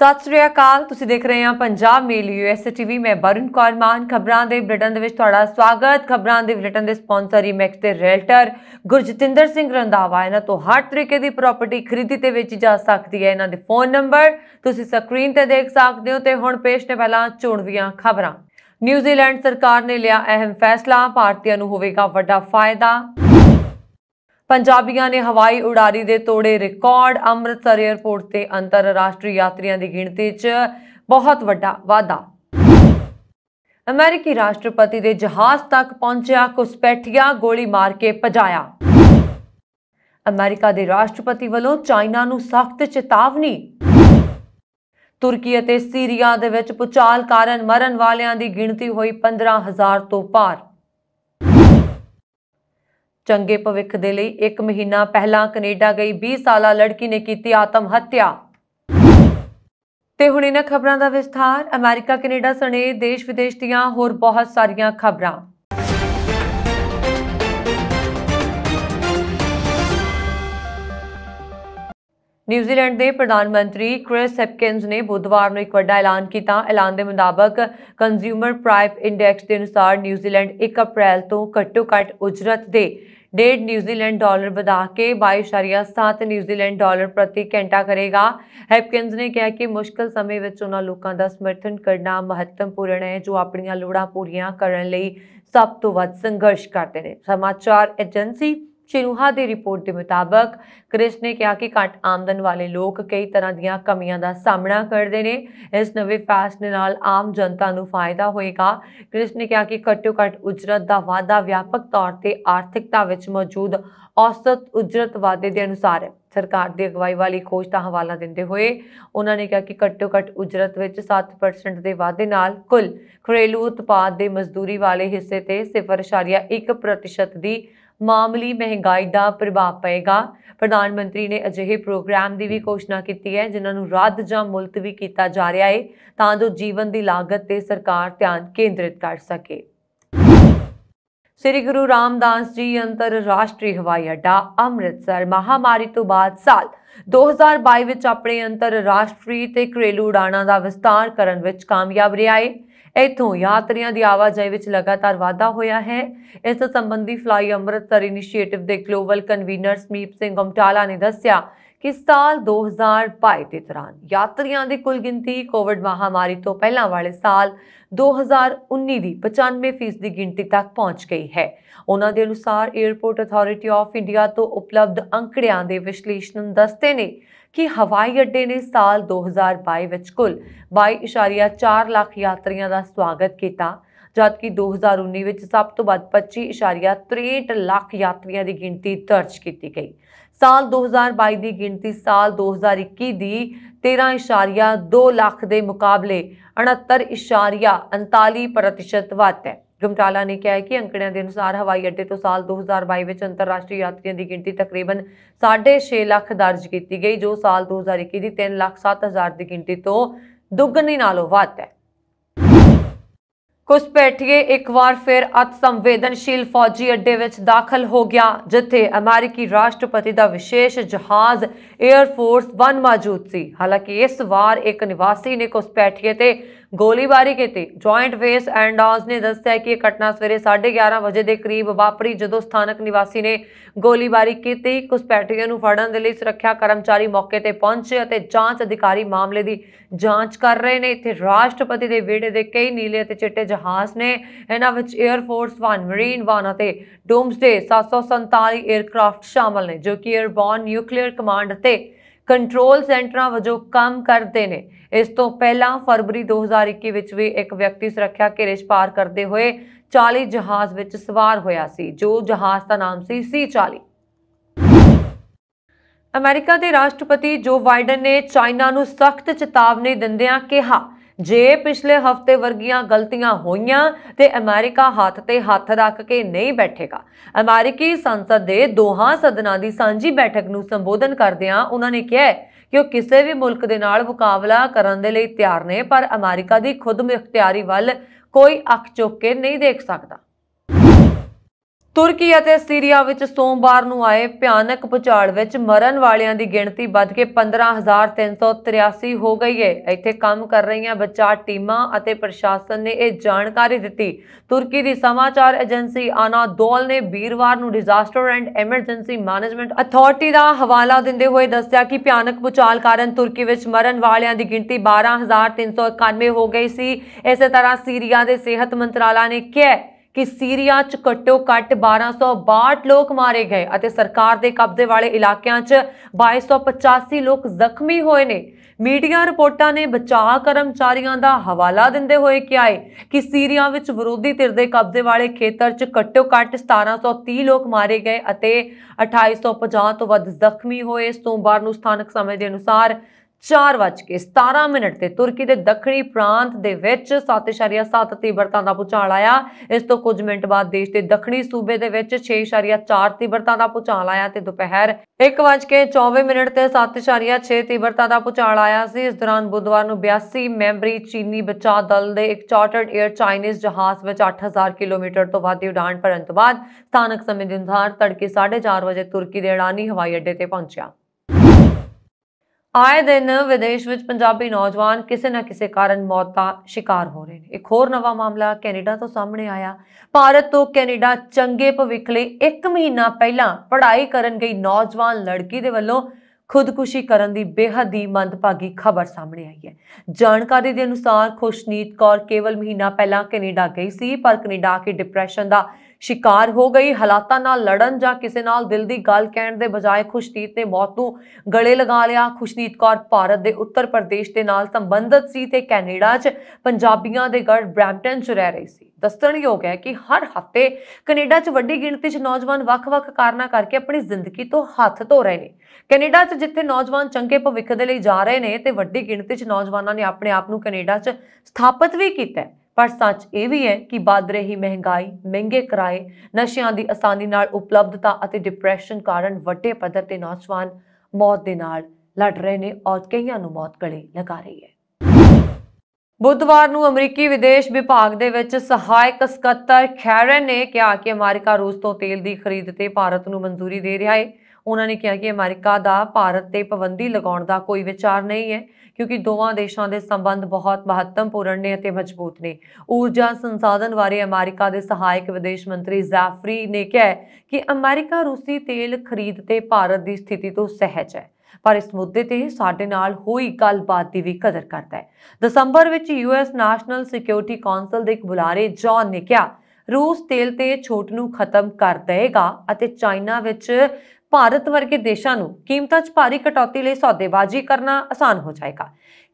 ਸਤਿ ਸ੍ਰੀ ਅਕਾਲ ਤੁਸੀਂ ਦੇਖ ਰਹੇ ਹੋ ਪੰਜਾਬ ਮੇਲ ਯੂਐਸ ਟੀਵੀ ਮੈਂ ਬਰਨ ਕੌਰ ਮਾਨ ਖਬਰਾਂ ਦੇ ਬ੍ਰਿਟਨ ਦੇ ਵਿੱਚ ਤੁਹਾਡਾ ਸਵਾਗਤ ਖਬਰਾਂ ਦੇ ਬ੍ਰਿਟਨ ਦੇ ਸਪਾਂਸਰ ਇਮੈਕਸ ਦੇ ਰੈਲਟਰ ਗੁਰਜਤਿੰਦਰ ਸਿੰਘ ਰੰਦਾਵਾ ਇਹਨਾਂ ਤੋਂ ਹਰ ਤਰੀਕੇ ਦੀ ਪ੍ਰਾਪਰਟੀ ਖਰੀਦੀ ਤੇ ਵੇਚੀ ਜਾ ਸਕਦੀ ਹੈ ਇਹਨਾਂ ਦੇ ਫੋਨ ਨੰਬਰ ਤੁਸੀਂ ਸਕਰੀਨ ਤੇ ਦੇਖ ਸਕਦੇ ਹੋ ਤੇ ਹੁਣ ਪੇਸ਼ ਨੇ ਪਹਿਲਾਂ ਚੋਣਵੀਆਂ ਖਬਰਾਂ ਨਿਊਜ਼ੀਲੈਂਡ ਸਰਕਾਰ ਨੇ ਲਿਆ ਅਹਿਮ ਫੈਸਲਾ ਭਾਰਤੀਆਂ ਨੂੰ ਹੋਵੇਗਾ ਵੱਡਾ ਫਾਇਦਾ ਪੰਜਾਬੀਆਂ ਨੇ ਹਵਾਈ ਉਡਾਰੀ ਦੇ ਤੋੜੇ ਰਿਕਾਰਡ ਅੰਮ੍ਰਿਤਸਰ 에ਅਰਪੋਰਟ ਤੇ ਅੰਤਰਰਾਸ਼ਟਰੀ ਯਾਤਰੀਆਂ ਦੀ ਗਿਣਤੀ 'ਚ ਬਹੁਤ ਵੱਡਾ ਵਾਧਾ ਅਮਰੀਕੀ ਰਾਸ਼ਟਰਪਤੀ ਦੇ ਜਹਾਜ਼ ਤੱਕ ਪਹੁੰਚਿਆ ਕੁਸਪੈਠੀਆ ਗੋਲੀ ਮਾਰ ਕੇ ਭਜਾਇਆ ਅਮਰੀਕਾ ਦੇ ਰਾਸ਼ਟਰਪਤੀ ਵੱਲੋਂ ਚਾਈਨਾ ਨੂੰ ਸਖਤ ਚੇਤਾਵਨੀ ਤੁਰਕੀ ਅਤੇ ਸੀਰੀਆ ਦੇ ਵਿੱਚ ਪੁਚਾਲ ਕਾਰਨ ਮਰਨ ਵਾਲਿਆਂ ਦੀ ਗਿਣਤੀ ਹੋਈ 15000 ਤੋਂ ਪਾਰ ਚੰਗੇ ਭਵਿੱਖ ਦੇ ਲਈ 1 ਮਹੀਨਾ ਪਹਿਲਾਂ ਕੈਨੇਡਾ ਗਈ 20 ਸਾਲਾ ਲੜਕੀ ਨੇ ਕੀਤੀ ਆਤਮ ਹੱਤਿਆ ਤੇ ਹੁਣ ਇਹਨਾਂ ਖਬਰਾਂ ਦਾ ਵਿਸਥਾਰ ਅਮਰੀਕਾ ਕੈਨੇਡਾ ਸਣੇ ਦੇਸ਼ ਵਿਦੇਸ਼ ਦੀਆਂ ਹੋਰ ਬਹੁਤ ਸਾਰੀਆਂ ਖਬਰਾਂ ਨਿਊਜ਼ੀਲੈਂਡ ਦੇ ਪ੍ਰਧਾਨ ਮੰਤਰੀ ਕ੍ਰਿਸ ਹੈਪਕਿੰਸ ਨੇ ਬੁੱਧਵਾਰ ਨੂੰ ਇੱਕ ਵੱਡਾ ਐਲਾਨ ਕੀਤਾ ਐਲਾਨ ਦੇ ਮੁਤਾਬਕ ਕੰਜ਼ਿਊਮਰ ਪ੍ਰਾਈਸ ਇੰਡੈਕਸ ਦੇ ਅਨੁਸਾਰ ਨਿਊਜ਼ੀਲੈਂਡ 1 ਅਪ੍ਰੈਲ ਤੋਂ ਘੱਟੋ-ਘੱਟ ਉਜਰਤ ਦੇ डेढ़ ਨਿਊਜ਼ੀਲੈਂਡ ਡਾਲਰ ਵਧਾ ਕੇ 22.7 ਨਿਊਜ਼ੀਲੈਂਡ ਡਾਲਰ ਪ੍ਰਤੀ ਘੰਟਾ ਕਰੇਗਾ ਹੈਪਕਿੰਸ ਨੇ ਕਿਹਾ ਕਿ ਮੁਸ਼ਕਲ ਸਮੇਂ ਵਿੱਚ ਉਹਨਾਂ ਲੋਕਾਂ ਦਾ ਸਮਰਥਨ ਕਰਨਾ ਮਹੱਤਵਪੂਰਨ ਹੈ ਜੋ ਆਪਣੀਆਂ ਲੋੜਾਂ ਪੂਰੀਆਂ ਕਰਨ ਲਈ ਸਭ ਤੋਂ ਵੱਧ ਸੰਘਰਸ਼ ਕਰਦੇ ਨੇ ਸਮਾਚਾਰ ਏਜੰਸੀ ਚਿਨੂਹਾ ਦੀ ਰਿਪੋਰਟ ਦੇ ਮੁਤਾਬਕ ਕ੍ਰਿਸ਼ ਨੇ ਕਿਹਾ ਕਿ ਘੱਟ ਆਮਦਨ ਵਾਲੇ ਲੋਕ ਕਈ ਤਰ੍ਹਾਂ ਦੀਆਂ ਕਮੀਆਂ ਦਾ ਸਾਹਮਣਾ ਕਰਦੇ ਨੇ ਇਸ ਨਵੇਂ ਫੈਸਲੇ ਨਾਲ ਆਮ ਜਨਤਾ ਨੂੰ ਫਾਇਦਾ ਹੋਏਗਾ ਕ੍ਰਿਸ਼ ਨੇ ਕਿਹਾ ਕਿ ਘੱਟੋ ਘੱਟ ਉਜਰਤ ਦਾ ਵਾਅਦਾ ਵਿਆਪਕ ਤੌਰ ਤੇ ਆਰਥਿਕਤਾ ਵਿੱਚ ਮੌਜੂਦ ਔਸਤ ਉਜਰਤ ਵਾਅਦੇ ਦੇ ਅਨੁਸਾਰ ਹੈ ਸਰਕਾਰ ਦੀ ਅਗਵਾਈ ਵਾਲੀ ਖੋਜ ਦਾ ਹਵਾਲਾ ਦਿੰਦੇ ਹੋਏ ਉਹਨਾਂ ਨੇ ਕਿਹਾ ਕਿ ਘੱਟੋ ਘੱਟ ਉਜਰਤ ਵਿੱਚ 7% ਦੇ ਵਾਅਦੇ ਨਾਲ ਕੁੱਲ ਘਰੇਲੂ ਉਤਪਾਦ ਦੇ ਮਜ਼ਦੂਰੀ ਵਾਲੇ ਹਿੱਸੇ ਤੇ 0.1% ਦੀ ਮਾਮਲੀ ਮਹਿੰਗਾਈ ਦਾ ਪ੍ਰਭਾਵ ਪਏਗਾ ਪ੍ਰਧਾਨ ਮੰਤਰੀ ਨੇ ਅਜਿਹੇ ਪ੍ਰੋਗਰਾਮ ਦੀ ਵੀ ਘੋਸ਼ਣਾ ਕੀਤੀ ਹੈ ਜਿਨ੍ਹਾਂ ਨੂੰ ਰੱਦ ਜਾਂ ਮੁਲਤਵੀ ਕੀਤਾ ਜਾ ਰਿਹਾ ਹੈ ਤਾਂ ਜੋ ਜੀਵਨ ਦੀ ਲਾਗਤ ਤੇ ਸਰਕਾਰ ਧਿਆਨ ਕੇਂਦਰਿਤ ਕਰ ਸਕੇ ਸ੍ਰੀ ਗੁਰੂ ਰਾਮਦਾਸ ਜੀ ਅੰਤਰਰਾਸ਼ਟਰੀ ਹਵਾਈ ਅੱਡਾ ਅੰਮ੍ਰਿਤਸਰ ਮਹਾਮਾਰੀ ਤੋਂ ਬਾਅਦ ਸਾਲ 2022 ਵਿੱਚ ਆਪਣੇ ਅੰਤਰਰਾਸ਼ਟਰੀ ਤੇ ਘਰੇਲੂ ਉਡਾਣਾਂ ਦਾ ਵਿਸਤਾਰ ਕਰਨ ਵਿੱਚ ਕਾਮਯਾਬ ਰਿਹਾ ਹੈ ਇਥੋਂ ਯਾਤਰੀਆਂ ਦੀ ਆਵਾਜਾਈ ਵਿੱਚ ਲਗਾਤਾਰ ਵਾਧਾ ਹੋਇਆ ਹੈ ਇਸ ਸੰਬੰਧੀ ਫਲਾਈ ਅੰਮ੍ਰਿਤਸਰ ਇਨੀਸ਼ੀਏਟਿਵ ਦੇ ਗਲੋਬਲ ਕਨਵੀਨਰ ਸਮੀਪ ਸਿੰਘ ਗੰਟਾਲਾ ਨੇ ਦੱਸਿਆ ਕਿ ਸਾਲ 2022 ਦੇ ਦੌਰਾਨ ਯਾਤਰੀਆਂ ਦੀ ਕੁੱਲ ਗਿਣਤੀ ਕੋਵਿਡ ਮਹਾਮਾਰੀ ਤੋਂ ਪਹਿਲਾਂ ਵਾਲੇ ਸਾਲ 2019 ਦੀ 95% ਦੀ ਗਿਣਤੀ ਤੱਕ ਪਹੁੰਚ ਗਈ ਹੈ ਉਹਨਾਂ ਦੇ ਅਨੁਸਾਰ 에어ਪੋਰਟ ਅਥਾਰਟੀ ਆਫ ਇੰਡੀਆ ਤੋਂ ਉਪਲਬਧ ਅੰਕੜਿਆਂ ਦੇ ਵਿਸ਼ਲੇਸ਼ਣ ਦੱਸਦੇ ਨੇ ਕਿ ਹਵਾਈ ਅੱਡੇ ਨੇ ਸਾਲ 2022 ਵਿੱਚ ਕੁੱਲ 22.4 ਲੱਖ ਯਾਤਰੀਆਂ ਦਾ ਸਵਾਗਤ ਕੀਤਾ ਜਦਕਿ 2019 ਵਿੱਚ ਸਭ ਤੋਂ ਵੱਧ 25.63 ਲੱਖ ਯਾਤਰੀਆਂ ਦੀ ਗਿਣਤੀ ਦਰਜ ਕੀਤੀ ਗਈ ਸਾਲ 2022 ਦੀ ਗਿਣਤੀ ਸਾਲ 2021 ਦੀ 13.2 ਲੱਖ ਦੇ ਮੁਕਾਬਲੇ 69.39% ਵੱਧ ਹੈ ਗਮਟਾਲਾ ਨੇ ਕਿਹਾ ਹੈ ਕਿ ਅੰਕੜਿਆਂ ਦੇ ਅਨੁਸਾਰ ਹਵਾਈ ਅੱਡੇ ਤੋਂ ਸਾਲ 2022 ਵਿੱਚ ਅੰਤਰਰਾਸ਼ਟਰੀ ਯਾਤਰੀਆਂ ਦੀ ਗਿਣਤੀ ਤਕਰੀਬਨ 6.5 ਲੱਖ ਦਰਜ ਕੀਤੀ ਗਈ ਜੋ ਸਾਲ 2021 ਦੀ 3 ਲੱਖ ਦੀ ਗਿਣਤੀ ਤੋਂ ਦੁੱਗਣੀ ਨਾਲੋਂ ਵੱਧ ਹੈ ਕੁਸਪੈਠੀਏ ਇੱਕ ਵਾਰ ਫਿਰ ਅਤ ਸੰਵੇਦਨਸ਼ੀਲ ਫੌਜੀ ਅੱਡੇ ਵਿੱਚ ਦਾਖਲ ਹੋ ਗਿਆ ਜਿੱਥੇ ਅਮਰੀਕੀ ਰਾਸ਼ਟਰਪਤੀ ਦਾ ਵਿਸ਼ੇਸ਼ ਜਹਾਜ਼ 에ਅਰ ਫੋਰਸ 1 ਮੌਜੂਦ ਸੀ ਹਾਲਾਂਕਿ ਇਸ ਵਾਰ ਇੱਕ ਨਿਵਾਸੀ ਨੇ ਕੁਸਪੈਠੀਏ ਤੇ ਗੋਲੀਬਾਰੀ ਕੀਤੀ ਜੁਆਇੰਟ ਵੇਸ ਐਂਡ ਡਾਂਸ ਨੇ ਦੱਸਿਆ ਕਿ ਇਹ ਘਟਨਾ ਸਵੇਰੇ 11:30 ਵਜੇ ਦੇ ਕਰੀਬ ਵਾਪਰੀ ਜਦੋਂ ਸਥਾਨਕ ਨਿਵਾਸੀ ਨੇ ਗੋਲੀਬਾਰੀ ਕੀਤੀ ਪੈਟਰੀਆਂ ਨੂੰ ਫੜਨ ਦੇ ਲਈ ਸੁਰੱਖਿਆ ਕਰਮਚਾਰੀ ਮੌਕੇ ਤੇ ਪਹੁੰਚੇ ਅਤੇ ਜਾਂਚ ਅਧਿਕਾਰੀ ਮਾਮਲੇ ਦੀ ਜਾਂਚ ਕਰ ਰਹੇ ਨੇ ਇੱਥੇ ਰਾਸ਼ਟਰਪਤੀ ਦੇ ਵਿਹੜੇ ਦੇ ਕਈ ਨੀਲੇ ਅਤੇ ਚਿੱਟੇ ਜਹਾਜ਼ ਨੇ ਇਹਨਾਂ ਵਿੱਚ 에ਅਰ ਫੋਰਸ 1 ਮਰੀਨ 1 ਅਤੇ ਡੂਮਸਡੇ 747 에ਅਰਕ੍ਰਾਫਟ ਸ਼ਾਮਲ ਨੇ ਜੋ ਕਿ 에ਅਰਬੋਰਨ ਨਿਊਕਲੀਅਰ ਕਮਾਂਡ ਤੇ ਕੰਟਰੋਲ ਸੈਂਟਰਾਂ ਵਜੋਂ ਕੰਮ ਕਰਦੇ ਨੇ ਇਸ ਤੋਂ ਪਹਿਲਾਂ ਫਰਵਰੀ 2021 ਵਿੱਚ ਵੀ ਇੱਕ ਵਿਅਕਤੀ ਸੁਰੱਖਿਆ ਘੇਰੇ 'ਚ ਪਾਰ ਕਰਦੇ ਹੋਏ 40 ਜਹਾਜ਼ ਵਿੱਚ ਸਵਾਰ ਹੋਇਆ ਸੀ ਜੋ ਜਹਾਜ਼ ਦਾ ਨਾਮ ਸੀ ਸੀ-40 ਅਮਰੀਕਾ ਦੇ ਰਾਸ਼ਟਰਪਤੀ ਜੋ ਬਾਈਡਨ ਨੇ ਚਾਈਨਾ ਨੂੰ ਸਖਤ ਚੇਤਾਵਨੀ ਦਿੰਦਿਆਂ ਕਿਹਾ ਜੇ ਪਿਛਲੇ ਹਫਤੇ ਵਰਗੀਆਂ ਗਲਤੀਆਂ ਹੋਈਆਂ ਤੇ ਅਮਰੀਕਾ ਹੱਥ ਤੇ ਹੱਥ ਰੱਖ ਕੇ ਨਹੀਂ ਬੈਠੇਗਾ ਅਮਰੀਕੀ ਸੰਸਦ ਦੇ ਦੋਹਾਂ ਸਦਨਾਂ ਦੀ ਸਾਂਝੀ ਬੈਠਕ ਨੂੰ ਸੰਬੋਧਨ ਕਰਦਿਆਂ ਉਹਨਾਂ ਨੇ ਕਿਹਾ ਕਿ ਉਹ ਕਿਸੇ ਵੀ ਮੁਲਕ ਦੇ ਨਾਲ ਮੁਕਾਬਲਾ ਕਰਨ ਦੇ ਲਈ ਤਿਆਰ ਨੇ ਪਰ ਅਮਰੀਕਾ ਦੀ ਖੁਦ ਮੁਖਤਿਆਰੀ ਵੱਲ ਕੋਈ ਅੱਖ ਚੁੱਕ ਕੇ ਨਹੀਂ ਦੇਖ ਸਕਦਾ ਤੁਰਕੀ ਅਤੇ ਸੀਰੀਆ ਵਿੱਚ ਸੋਮਵਾਰ ਨੂੰ ਆਏ ਭਿਆਨਕ ਪੁਚਾਲ ਵਿੱਚ ਮਰਨ ਵਾਲਿਆਂ ਦੀ ਗਿਣਤੀ ਵੱਧ ਕੇ 15383 ਹੋ ਗਈ ਹੈ ਇੱਥੇ ਕੰਮ ਕਰ ਰਹੀਆਂ ਬਚਾਅ ਟੀਮਾਂ ਅਤੇ ਪ੍ਰਸ਼ਾਸਨ ਨੇ ਇਹ ਜਾਣਕਾਰੀ ਦਿੱਤੀ ਤੁਰਕੀ ਦੀ ਸਮਾਚਾਰ ਏਜੰਸੀ ਆਨਾਦੋਲ ਨੇ ਵੀਰਵਾਰ ਨੂੰ Disaster and Emergency Management Authority ਦਾ ਹਵਾਲਾ ਦਿੰਦੇ ਹੋਏ ਦੱਸਿਆ ਕਿ ਭਿਆਨਕ ਪੁਚਾਲ ਕਾਰਨ ਤੁਰਕੀ ਵਿੱਚ ਮਰਨ ਵਾਲਿਆਂ ਦੀ ਗਿਣਤੀ 12391 ਹੋ ਗਈ ਸੀ ਇਸੇ ਤਰ੍ਹਾਂ ਸੀਰੀਆ ਦੇ ਸਿਹਤ ਮੰਤਰਾਲਾ ਨੇ ਕਿਹਾ ਕਿ ਸੀਰੀਆ 'ਚ ਕਟੋ ਕਟ 1262 ਲੋਕ ਮਾਰੇ ਗਏ ਅਤੇ ਸਰਕਾਰ ਦੇ ਕਬਜ਼ੇ ਵਾਲੇ ਇਲਾਕਿਆਂ 'ਚ 2285 ਲੋਕ ਜ਼ਖਮੀ ਹੋਏ ਨੇ ਮੀਡੀਆ ਰਿਪੋਰਟਾਂ ਨੇ ਬਚਾਅ ਕਰਮਚਾਰੀਆਂ ਦਾ ਹਵਾਲਾ ਦਿੰਦੇ ਹੋਏ ਕਿਹਾ ਹੈ ਕਿ ਸੀਰੀਆ ਵਿੱਚ ਵਿਰੋਧੀ ਧਿਰ ਦੇ ਕਬਜ਼ੇ ਵਾਲੇ ਖੇਤਰ 'ਚ ਕਟੋ ਕਟ 1730 ਲੋਕ ਮਾਰੇ ਗਏ ਅਤੇ 2850 ਤੋਂ ਵੱਧ ਜ਼ਖਮੀ ਹੋਏ ਸੋਮਵਾਰ ਨੂੰ ਸਥਾਨਕ ਸਮੇਂ ਦੇ ਅਨੁਸਾਰ 4:17 ਮਿੰਟ ਤੇ ਤੁਰਕੀ ਦੇ ਦੱਖਣੀ ਪ੍ਰਾਂਤ ਦੇ ਵਿੱਚ 7.7 ਤੀਬਰਤਾ ਦਾ ਭੂਚਾਲ ਆਇਆ ਇਸ ਤੋਂ ਕੁਝ ਮਿੰਟ ਬਾਅਦ ਦੇਸ਼ ਦੇ ਦੱਖਣੀ ਸੂਬੇ ਦੇ ਵਿੱਚ 6.4 ਤੀਬਰਤਾ ਦਾ ਭੂਚਾਲ ਆਇਆ ਤੇ ਦੁਪਹਿਰ 1:24 ਮਿੰਟ ਤੇ 7.6 ਤੀਬਰਤਾ ਦਾ ਭੂਚਾਲ ਆਇਆ ਸੀ ਇਸ ਦੌਰਾਨ ਬੁੱਧਵਾਰ ਨੂੰ 82 ਮੈਂਬਰੀ ਚੀਨੀ ਬਚਾਅ ਦਲ ਦੇ ਇੱਕ ਚਾਰਟਰਡ 에ਅਰ ਚਾਈਨੀਜ਼ ਜਹਾਜ਼ ਵਿੱਚ 8000 ਕਿਲੋਮੀਟਰ ਤੋਂ ਵੱਧ ਦੀ ਉਡਾਣ ਭਰਨ ਤੋਂ ਬਾਅਦ ਸਥਾਨਕ ਸਮੇਂ ਦੇ ਅਨੁਸਾਰ ਤੜਕੇ 4:30 ਵਜੇ ਤੁਰਕੀ ਦੇ ਅਡਾਨੀ ਹਵਾਈ ਅੱਡੇ ਤੇ ਪਹੁੰਚਿਆ ਆਏ ਦਿਨ ਵਿਦੇਸ਼ ਵਿੱਚ ਪੰਜਾਬੀ ਨੌਜਵਾਨ ਕਿਸੇ ਨਾ ਕਿਸੇ ਕਾਰਨ ਮੌਤ ਦਾ ਸ਼ਿਕਾਰ ਹੋ ਰਹੇ ਨੇ ਇੱਕ ਹੋਰ ਨਵਾਂ ਮਾਮਲਾ ਕੈਨੇਡਾ ਤੋਂ ਸਾਹਮਣੇ ਆਇਆ ਭਾਰਤ ਤੋਂ ਕੈਨੇਡਾ ਚੰਗੇ ਭਵਿੱਖ ਲਈ 1 ਮਹੀਨਾ ਪਹਿਲਾਂ ਪੜ੍ਹਾਈ ਕਰਨ ਗਈ ਨੌਜਵਾਨ ਲੜਕੀ ਦੇ ਵੱਲੋਂ ਖੁਦਕੁਸ਼ੀ ਕਰਨ ਦੀ ਬੇਹੱਦ ਹੀ ਮੰਦਭਾਗੀ ਖਬਰ ਸਾਹਮਣੇ ਆਈ ਹੈ ਜਾਣਕਾਰੀ ਦੇ ਅਨੁਸਾਰ ਖੁਸ਼ਨੀਤ ਕੌਰ ਕੇਵਲ ਮਹੀਨਾ ਪਹਿਲਾਂ ਕੈਨੇਡਾ ਗਈ ਸੀ ਪਰ ਕੈਨੇਡਾ ਆ ਕੇ ਡਿਪਰੈਸ਼ਨ ਦਾ ਸ਼ਿਕਾਰ ਹੋ ਗਈ ਹਾਲਾਤਾਂ ਨਾਲ ਲੜਨ ਜਾਂ ਕਿਸੇ ਨਾਲ ਦਿਲ ਦੀ ਗੱਲ ਕਹਿਣ ਦੇ ਬਜਾਏ ਖੁਸ਼ਦੀਪ ਨੇ ਮੌਤ ਨੂੰ ਗਲੇ ਲਗਾ ਲਿਆ ਖੁਸ਼ਦੀਪ ਕੌਰ ਭਾਰਤ ਦੇ ਉੱਤਰ ਪ੍ਰਦੇਸ਼ ਦੇ ਨਾਲ ਸੰਬੰਧਿਤ ਸੀ ਤੇ ਕੈਨੇਡਾ 'ਚ ਪੰਜਾਬੀਆਂ ਦੇ ਗੜ ਬ੍ਰੈਂਪਟਨ 'ਚ ਰਹਿ ਰਹੀ ਸੀ ਦੱਸਣਯੋਗ ਹੈ ਕਿ ਹਰ ਹਫ਼ਤੇ ਕੈਨੇਡਾ 'ਚ ਵੱਡੀ ਗਿਣਤੀ 'ਚ ਨੌਜਵਾਨ ਵੱਖ-ਵੱਖ ਕਾਰਨਾਂ ਕਰਕੇ ਆਪਣੀ ਜ਼ਿੰਦਗੀ ਤੋਂ ਹੱਥ ਧੋ ਰਹੇ ਨੇ ਕੈਨੇਡਾ 'ਚ ਜਿੱਥੇ ਨੌਜਵਾਨ ਚੰਗੇ ਭਵਿੱਖ ਦੇ ਲਈ ਜਾ ਰਹੇ ਨੇ ਤੇ ਵੱਡੀ ਗਿਣਤੀ 'ਚ ਨੌਜਵਾਨਾਂ ਨੇ ਆਪਣੇ ਆਪ ਨੂੰ ਕੈਨੇਡਾ 'ਚ ਸਥਾਪਿਤ ਵੀ ਕੀਤਾ ਹੈ ਪਰ ਸੱਚ ਇਹ ਵੀ ਹੈ ਕਿ ਵੱਧ ਰਹੀ ਮਹਿੰਗਾਈ ਮਹਿੰਗੇ ਕਿਰਾਏ ਨਸ਼ਿਆਂ ਦੀ ਆਸਾਨੀ ਨਾਲ ਉਪਲਬਧਤਾ ਅਤੇ ਡਿਪਰੈਸ਼ਨ ਕਾਰਨ ਵੱਡੇ ਪੱਧਰ ਤੇ ਨੌਜਵਾਨ ਮੌਤ ਦੇ ਨਾਲ ਲੜ ਰਹੇ ਨੇ ਔਰ ਕਈਆਂ ਨੂੰ ਮੌਤ ਗਲੇ ਲਗਾ ਰਹੀ ਹੈ ਬੁੱਧਵਾਰ ਨੂੰ ਅਮਰੀਕੀ ਵਿਦੇਸ਼ ਵਿਭਾਗ ਦੇ ਵਿੱਚ ਸਹਾਇਕ ਸਕੱਤਰ ਖੈਰਨ ਨੇ ਕਿਹਾ ਕਿ ਅਮਰੀਕਾ ਰੂਸ ਤੋਂ ਤੇਲ ਦੀ ਖਰੀਦ ਤੇ ਭਾਰਤ ਨੂੰ ਮਨਜ਼ੂਰੀ ਦੇ ਰਿਹਾ ਹੈ ਉਹਨਾਂ ਨੇ ਕਿਹਾ ਕਿ ਅਮਰੀਕਾ ਦਾ ਭਾਰਤ ਤੇ ਪਾਬੰਦੀ ਲਗਾਉਣ ਦਾ ਕੋਈ ਵਿਚਾਰ ਨਹੀਂ ਹੈ ਕਿਉਂਕਿ ਦੋਵਾਂ ਦੇਸ਼ਾਂ ਦੇ ਸੰਬੰਧ ਬਹੁਤ ਮਹੱਤਵਪੂਰਨ ਨੇ ਅਤੇ ਮਜ਼ਬੂਤ ਨੇ ਊਰਜਾ ਸੰਸਾਧਨ ਬਾਰੇ ਅਮਰੀਕਾ ਦੇ ਸਹਾਇਕ ਵਿਦੇਸ਼ ਮੰਤਰੀ ਜ਼ਾਫਰੀ ਨੇ ਕਿਹਾ ਕਿ ਅਮਰੀਕਾ ਰੂਸੀ ਤੇਲ ਖਰੀਦ ਤੇ ਭਾਰਤ ਦੀ ਸਥਿਤੀ ਤੋਂ ਸਹਿਜ ਹੈ ਪਰ ਇਸ ਮੁੱਦੇ ਤੇ ਸਾਡੇ ਨਾਲ ਹੋਈ ਗੱਲਬਾਤ ਦੀ ਵੀ ਕਦਰ ਕਰਦਾ ਹੈ ਦਸੰਬਰ ਵਿੱਚ ਯੂਐਸ ਨੈਸ਼ਨਲ ਸਿਕਿਉਰਿਟੀ ਕਾਉਂਸਲ ਦੇ ਇੱਕ ਬੁਲਾਰੇ ਜੌਨ ਨੇ ਕਿਹਾ ਰੂਸ ਤੇਲ ਤੇ ਛੋਟ ਨੂੰ ਖਤਮ ਕਰ ਦੇਗਾ ਅਤੇ ਚਾਈਨਾ ਵਿੱਚ ਭਾਰਤ ਵਰਗੇ ਦੇਸ਼ਾਂ ਨੂੰ ਕੀਮਤਾਂ 'ਚ ਭਾਰੀ ਕਟੌਤੀ ਲਈ ਸੌਦੇਬਾਜ਼ੀ ਕਰਨਾ ਆਸਾਨ ਹੋ ਜਾਏਗਾ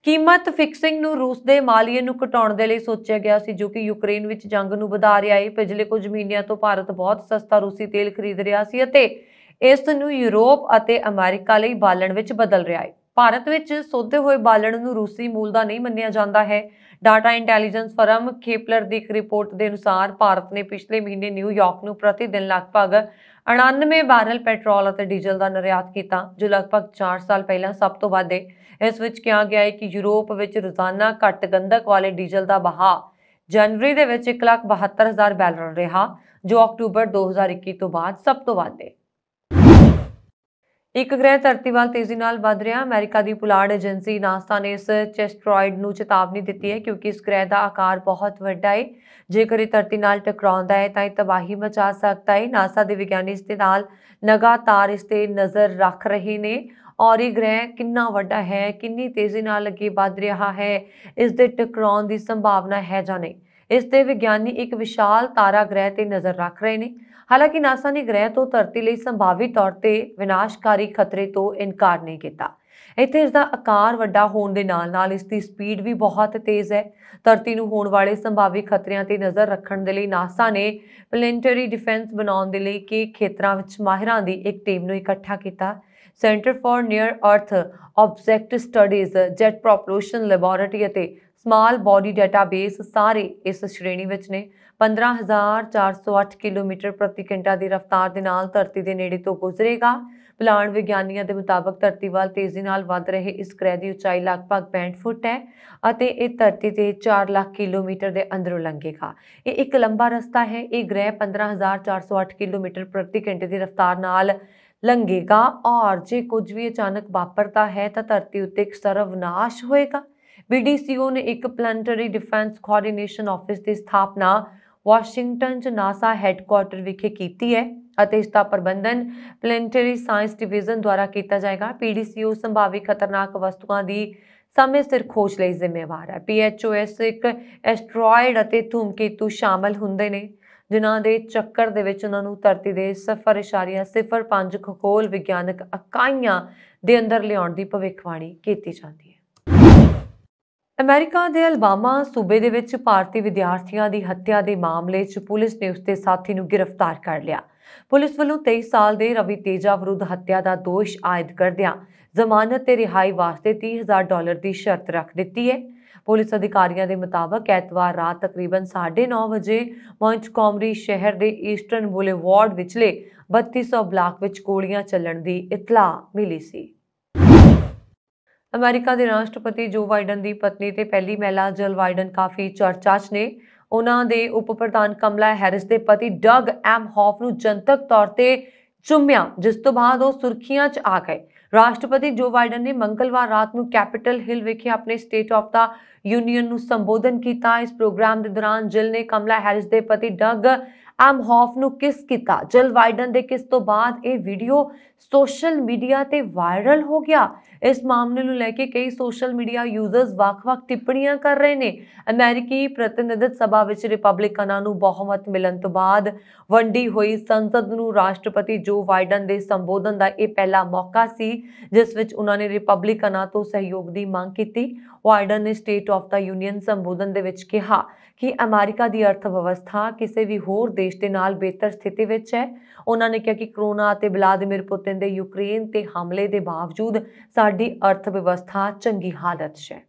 ਕੀਮਤ ਫਿਕਸਿੰਗ ਨੂੰ ਰੂਸ ਦੇ ਮਾਲੀਏ ਨੂੰ ਘਟਾਉਣ ਦੇ ਲਈ ਸੋਚਿਆ ਗਿਆ ਸੀ ਜੋ ਕਿ ਯੂਕਰੇਨ ਵਿੱਚ ਜੰਗ ਨੂੰ ਵਧਾ ਰਿਹਾ ਹੈ ਪਿਛਲੇ ਕੁਝ ਮਹੀਨਿਆਂ ਤੋਂ ਭਾਰਤ ਬਹੁਤ ਸਸਤਾ ਰੂਸੀ ਤੇਲ ਖਰੀਦ ਰਿਹਾ ਸੀ ਅਤੇ ਇਸ ਨੂੰ ਯੂਰਪ ਅਤੇ ਅਮਰੀਕਾ ਲਈ ਬਾਲਣ ਵਿੱਚ ਬਦਲ ਰਿਹਾ ਹੈ ਭਾਰਤ ਵਿੱਚ ਸੋਧੇ ਹੋਏ ਬਾਲਣ ਨੂੰ ਰੂਸੀ ਮੂਲ ਦਾ ਨਹੀਂ ਮੰਨਿਆ ਜਾਂਦਾ ਹੈ ਡਾਟਾ ਇੰਟੈਲੀਜੈਂਸ ਫਰਮ ਖੇਪਲਰ ਦੀ ਇੱਕ ਰਿਪੋਰਟ ਦੇ ਅਨੁਸਾਰ ਭਾਰਤ ਨੇ ਪਿਛਲੇ ਮਹੀਨੇ ਨਿਊਯਾਰਕ ਨੂੰ ਪ੍ਰਤੀ ਦਿਨ ਲਗਭਗ 98 ਬਾਰਲ ਪੈਟਰੋਲ ਅਤੇ ਡੀਜ਼ਲ ਦਾ ਨਿਰਯਾਤ ਕੀਤਾ ਜੋ ਲਗਭਗ 4 ਸਾਲ ਪਹਿਲਾਂ ਸਭ ਤੋਂ ਵੱਧ ਹੈ ਇਸ ਵਿੱਚ ਕਿਹਾ ਗਿਆ ਹੈ ਕਿ ਯੂਰਪ ਵਿੱਚ ਰੋਜ਼ਾਨਾ ਘੱਟ ਗੰਧਕ ਵਾਲੇ ਡੀਜ਼ਲ ਦਾ ਬਹਾ ਜਨਵਰੀ ਦੇ ਵਿੱਚ 1,72,000 ਬੈਰਲ ਰਿਹਾ ਜੋ ਅਕਤੂਬਰ 2021 ਤੋਂ ਬਾਅਦ ਸਭ ਤੋਂ ਵੱਧ ਹੈ ਇੱਕ ਗ੍ਰਹਿ ਧਰਤੀ ਵੱਲ ਤੇਜ਼ੀ ਨਾਲ ਵਧ ਰਿਹਾ ਅਮਰੀਕਾ ਦੀ ਪੁਲਾੜ ਏਜੰਸੀ ਨਾਸਾ ਨੇ ਇਸ ਚੈਸਟਰੋਇਡ ਨੂੰ ਚੇਤਾਵਨੀ ਦਿੱਤੀ ਹੈ ਕਿਉਂਕਿ ਇਸ ਗ੍ਰਹਿ ਦਾ ਆਕਾਰ ਬਹੁਤ ਵੱਡਾ ਹੈ ਜੇਕਰ ਇਹ ਧਰਤੀ ਨਾਲ ਟਕਰਾਉਂਦਾ ਹੈ ਤਾਂ ਇਹ ਤਬਾਹੀ ਮਚਾ ਸਕਦਾ ਹੈ ਨਾਸਾ ਦੇ ਵਿਗਿਆਨੀ ਇਸ ਦੇ ਨਾਲ ਲਗਾਤਾਰ ਇਸ ਤੇ ਨਜ਼ਰ ਰੱਖ ਰਹੇ ਨੇ ਔਰ ਇਹ ਗ੍ਰਹਿ ਕਿੰਨਾ ਵੱਡਾ ਹੈ ਕਿੰਨੀ ਤੇਜ਼ੀ ਨਾਲ ਅੱਗੇ ਵਧ ਰਿਹਾ ਹੈ ਇਸ ਦੇ ਟਕਰਾਉਣ ਦੀ ਸੰਭਾਵਨਾ ਹੈ ਜਾਂ ਨਹੀਂ ਇਸ ਤੇ ਵਿਗਿਆਨੀ ਇੱਕ ਵਿਸ਼ਾਲ ਤਾਰਾ ਗ੍ਰਹਿ ਤੇ ਨਜ਼ਰ ਰੱਖ ਰਹੇ ਨੇ ਹਾਲਾਂਕਿ ਨਾਸਾ ਨੇ ਗ੍ਰਹਿ ਤੋਂ ਧਰਤੀ ਲਈ ਸੰਭਾਵੀ ਤੌਰ ਤੇ ਵਿਨਾਸ਼ਕਾਰੀ ਖਤਰੇ ਤੋਂ ਇਨਕਾਰ ਨਹੀਂ ਕੀਤਾ ਇੱਥੇ ਇਸ ਦਾ ਆਕਾਰ ਵੱਡਾ ਹੋਣ ਦੇ ਨਾਲ-ਨਾਲ ਇਸ ਦੀ ਸਪੀਡ ਵੀ ਬਹੁਤ ਤੇਜ਼ ਹੈ ਧਰਤੀ ਨੂੰ ਹੋਣ ਵਾਲੇ ਸੰਭਾਵੀ ਖਤਰਿਆਂ ਤੇ ਨਜ਼ਰ ਰੱਖਣ ਦੇ ਲਈ ਨਾਸਾ ਨੇ ਪਲੈਨਟਰੀ ਡਿਫੈਂਸ ਬਣਾਉਣ ਦੇ ਲਈ ਕਿ ਖੇਤਰਾਂ ਵਿੱਚ ਮਾਹਿਰਾਂ ਦੀ ਇੱਕ ਟੀਮ ਨੂੰ ਇਕੱਠਾ ਕੀਤਾ Center for Near Earth Object Studies Jet Propulsion Laboratory ਅਤੇ ਸਮਾਲ ਬਾਡੀ ਡਾਟਾਬੇਸ ਸਾਰੇ ਇਸ ਸ਼੍ਰੇਣੀ ਵਿੱਚ ਨੇ 15408 ਕਿਲੋਮੀਟਰ ਪ੍ਰਤੀ ਘੰਟਾ ਦੀ ਰਫ਼ਤਾਰ ਦੇ ਨਾਲ ਧਰਤੀ ਦੇ ਨੇੜੇ ਤੋਂ ਗੁਜ਼ਰੇਗਾ ਪਲਾਨ ਵਿਗਿਆਨੀਆਂ ਦੇ ਮੁਤਾਬਕ ਧਰਤੀ ਵੱਲ ਤੇਜ਼ੀ ਨਾਲ ਵੱਧ ਰਹੇ ਇਸ ਗ੍ਰਹਿ ਦੀ ਉਚਾਈ ਲਗਭਗ 65 ਫੁੱਟ ਹੈ ਅਤੇ ਇਹ ਧਰਤੀ ਤੇ 4 ਲੱਖ ਕਿਲੋਮੀਟਰ ਦੇ ਅੰਦਰੋਂ ਲੰਘੇਗਾ ਇਹ ਇੱਕ ਲੰਬਾ ਰਸਤਾ ਹੈ ਇਹ ਗ੍ਰਹਿ 15408 ਕਿਲੋਮੀਟਰ ਪ੍ਰਤੀ ਘੰਟੇ ਦੀ ਰਫ਼ਤਾਰ ਨਾਲ ਲੰਘੇਗਾ ਔਰ ਜੇ ਕੁਝ ਵੀ ਅਚਾਨਕ ਵਾਪਰਦਾ ਹੈ ਤਾਂ ਧਰਤੀ ਉੱਤੇ ਇੱਕ ਸਰਵਨਾਸ਼ ਹੋਏਗਾ ਬੀਡੀਸੀਓ ਨੇ ਇੱਕ ਪਲੈਨਟਰੀ ਡਿਫੈਂਸ ਕੋਆਰਡੀਨੇਸ਼ਨ ਆਫਿਸ ਦੀ ਸਥਾਪਨਾ ਵਾਸ਼ਿੰਗਟਨ 'ਚ ਨਾਸਾ ਹੈੱਡਕੁਆਰਟਰ ਵਿਖੇ ਕੀਤੀ ਹੈ ਅਤੇ ਇਸ ਦਾ ਪ੍ਰਬੰਧਨ ਪਲੈਨਟਰੀ ਸਾਇੰਸ ਡਿਵੀਜ਼ਨ ਦੁਆਰਾ ਕੀਤਾ ਜਾਏਗਾ ਪੀਡੀਸੀਯੂ ਸੰਭਾਵੀ ਖਤਰਨਾਕ ਵਸਤੂਆਂ ਦੀ ਸਮੇਂ ਸਿਰ ਖੋਜ ਲਈ ਜ਼ਿੰਮੇਵਾਰ ਹੈ ਪੀਐਚਓਐਸ ਇੱਕ ਐਸਟਰੋਇਡ ਅਤੇ ਧੂਮਕੇਤੂ ਸ਼ਾਮਲ ਹੁੰਦੇ ਨੇ ਜਿਨ੍ਹਾਂ ਦੇ ਚੱਕਰ ਦੇ ਵਿੱਚ ਉਹਨਾਂ ਨੂੰ ਧਰਤੀ ਦੇ 0.05 ਖਗੋਲ ਵਿਗਿਆਨਕ ਇਕਾਈਆਂ ਦੇ ਅੰਦਰ ਲਿਆਉਣ ਦੀ ਭਵਿੱਖਬਾਣੀ ਕੀਤੀ ਜਾਂਦੀ ਹੈ ਅਮਰੀਕਾ ਦੇ ਅਲਬਾਮਾ ਸੂਬੇ ਦੇ ਵਿੱਚ ਭਾਰਤੀ ਵਿਦਿਆਰਥੀਆਂ ਦੀ ਹੱਤਿਆ ਦੇ ਮਾਮਲੇ 'ਚ ਪੁਲਿਸ ਨੇ ਉਸਦੇ ਸਾਥੀ ਨੂੰ ਗ੍ਰਿਫਤਾਰ ਕਰ ਲਿਆ ਪੁਲਿਸ ਵੱਲੋਂ 23 ਸਾਲ ਦੇ ਰਵੀ ਤੇਜਾ ਵਿਰੁੱਧ ਹੱਤਿਆ ਦਾ ਦੋਸ਼ ਆਇਦ ਕਰਦਿਆਂ ਜ਼ਮਾਨਤ ਤੇ ਰਿਹਾਈ ਵਾਸਤੇ 30000 ਡਾਲਰ ਦੀ ਸ਼ਰਤ ਰੱਖ ਦਿੱਤੀ ਹੈ ਪੁਲਿਸ ਅਧਿਕਾਰੀਆਂ ਦੇ ਮੁਤਾਬਕ ਐਤਵਾਰ ਰਾਤ ਤਕਰੀਬਨ 9:30 ਵਜੇ ਕਾਮਰੀ ਸ਼ਹਿਰ ਦੇ ਈਸਟਰਨ ਬੁਲੇਵਾਰਡ ਵਿਚਲੇ 3200 ਬਲਾਕ ਵਿੱਚ ਗੋਲੀਆਂ ਚੱਲਣ ਦੀ ਇਤਲਾਹ ਮਿਲੀ ਸੀ ਅਮਰੀਕਾ ਦੇ ਰਾਸ਼ਟਰਪਤੀ ਜੋ ਬਾਈਡਨ ਦੀ ਪਤਨੀ ਤੇ ਪਹਿਲੀ ਮਹਿਲਾ ਜਲ ਬਾਈਡਨ ਕਾਫੀ ਚਰਚਾ 'ਚ ਨੇ ਉਹਨਾਂ ਦੇ ਉਪ ਪ੍ਰਧਾਨ ਕਮਲਾ ਹੈਰਿਸ ਦੇ ਪਤੀ ਡਗ ਐਮ ਹੌਫ ਨੂੰ ਜਨਤਕ ਤੌਰ ਤੇ ਚੁੰਮਿਆ ਜਿਸ ਤੋਂ ਬਾਅਦ ਉਹ ਸੁਰਖੀਆਂ 'ਚ ਆ ਗਏ ਰਾਸ਼ਟਰਪਤੀ ਜੋ ਬਾਈਡਨ ਨੇ ਮੰਗਲਵਾਰ ਰਾਤ ਨੂੰ ਕੈਪੀਟਲ ਹਿਲ ਵਿਖੇ ਆਪਣੇ ਸਟੇਟ ਆਫ ਦਾ ਯੂਨੀਅਨ ਨੂੰ ਸੰਬੋਧਨ ਕੀਤਾ ਇਸ ਪ੍ਰੋਗਰਾਮ ਦੇ ਦੌਰਾਨ ਜਿਲ ਨੇ ਕਮਲਾ ਹੈਰਿਸ ਦੇ ਪਤੀ ਡਗ ਐਮ ਹੌਫ ਨੂੰ ਕਿਸ ਕੀਤਾ ਜਲ ਵਾਈਡਨ ਦੇ ਕਿਸ ਤੋਂ ਬਾਅਦ ਇਹ ਵੀਡੀਓ ਸੋਸ਼ਲ ਮੀਡੀਆ ਤੇ ਵਾਇਰਲ ਹੋ ਗਿਆ ਇਸ ਮਾਮਲੇ ਨੂੰ ਲੈ ਕੇ ਕਈ ਸੋਸ਼ਲ ਮੀਡੀਆ ਯੂਜ਼ਰਸ ਵੱਖ-ਵੱਖ ਟਿੱਪਣੀਆਂ ਕਰ ਰਹੇ ਨੇ ਅਮਰੀਕੀ ਪ੍ਰਤੀਨਿਧਤ ਸਭਾ ਵਿੱਚ ਰਿਪਬਲਿਕਨਾਂ ਨੂੰ ਬਹੁਮਤ ਮਿਲਣ ਤੋਂ ਬਾਅਦ ਵੰਡੀ ਹੋਈ ਸੰਸਦ ਨੂੰ ਰਾਸ਼ਟਰਪਤੀ ਜੋ ਬਾਈਡਨ ਦੇ ਸੰਬੋਧਨ ਦਾ ਇਹ ਪਹਿਲਾ ਮੌਕਾ ਸੀ ਜਿਸ ਵਿੱਚ ਉਹਨਾਂ ਨੇ ਰਿਪਬਲਿਕਨਾਂ ਤੋਂ ਸਹਿਯੋਗ ਦੀ ਮੰਗ ਕੀਤੀ ਬਾਈਡਨ ਨੇ ਸਟੇਟ ਆਫ ਦਾ ਯੂਨੀਅਨ ਸੰਬੋਧਨ ਦੇ ਵਿੱਚ ਕਿਹਾ ਕਿ ਅਮਰੀਕਾ ਦੀ ਅਰਥ ਵਿਵਸਥਾ ਕਿਸੇ ਵੀ ਹੋਰ ਦੇਸ਼ ਦੇ ਨਾਲ ਬਿਹਤਰ ਸਥਿਤੀ ਵਿੱਚ ਹੈ ਉਹਨਾਂ ਨੇ ਕਿਹਾ ਕਿ ਕਰੋਨਾ ਅਤੇ ਵਲਾਦੀਮੀਰ ਪੁਤਿਨ ਦੇ ਯੂਕਰੇਨ ਤੇ ਹਮਲੇ ਦੇ ਬਾਵਜੂਦ ਸਾਡੀ ਅਰਥ ਵਿਵਸਥਾ ਚੰਗੀ ਹਾਲਤ 'ਚ ਹੈ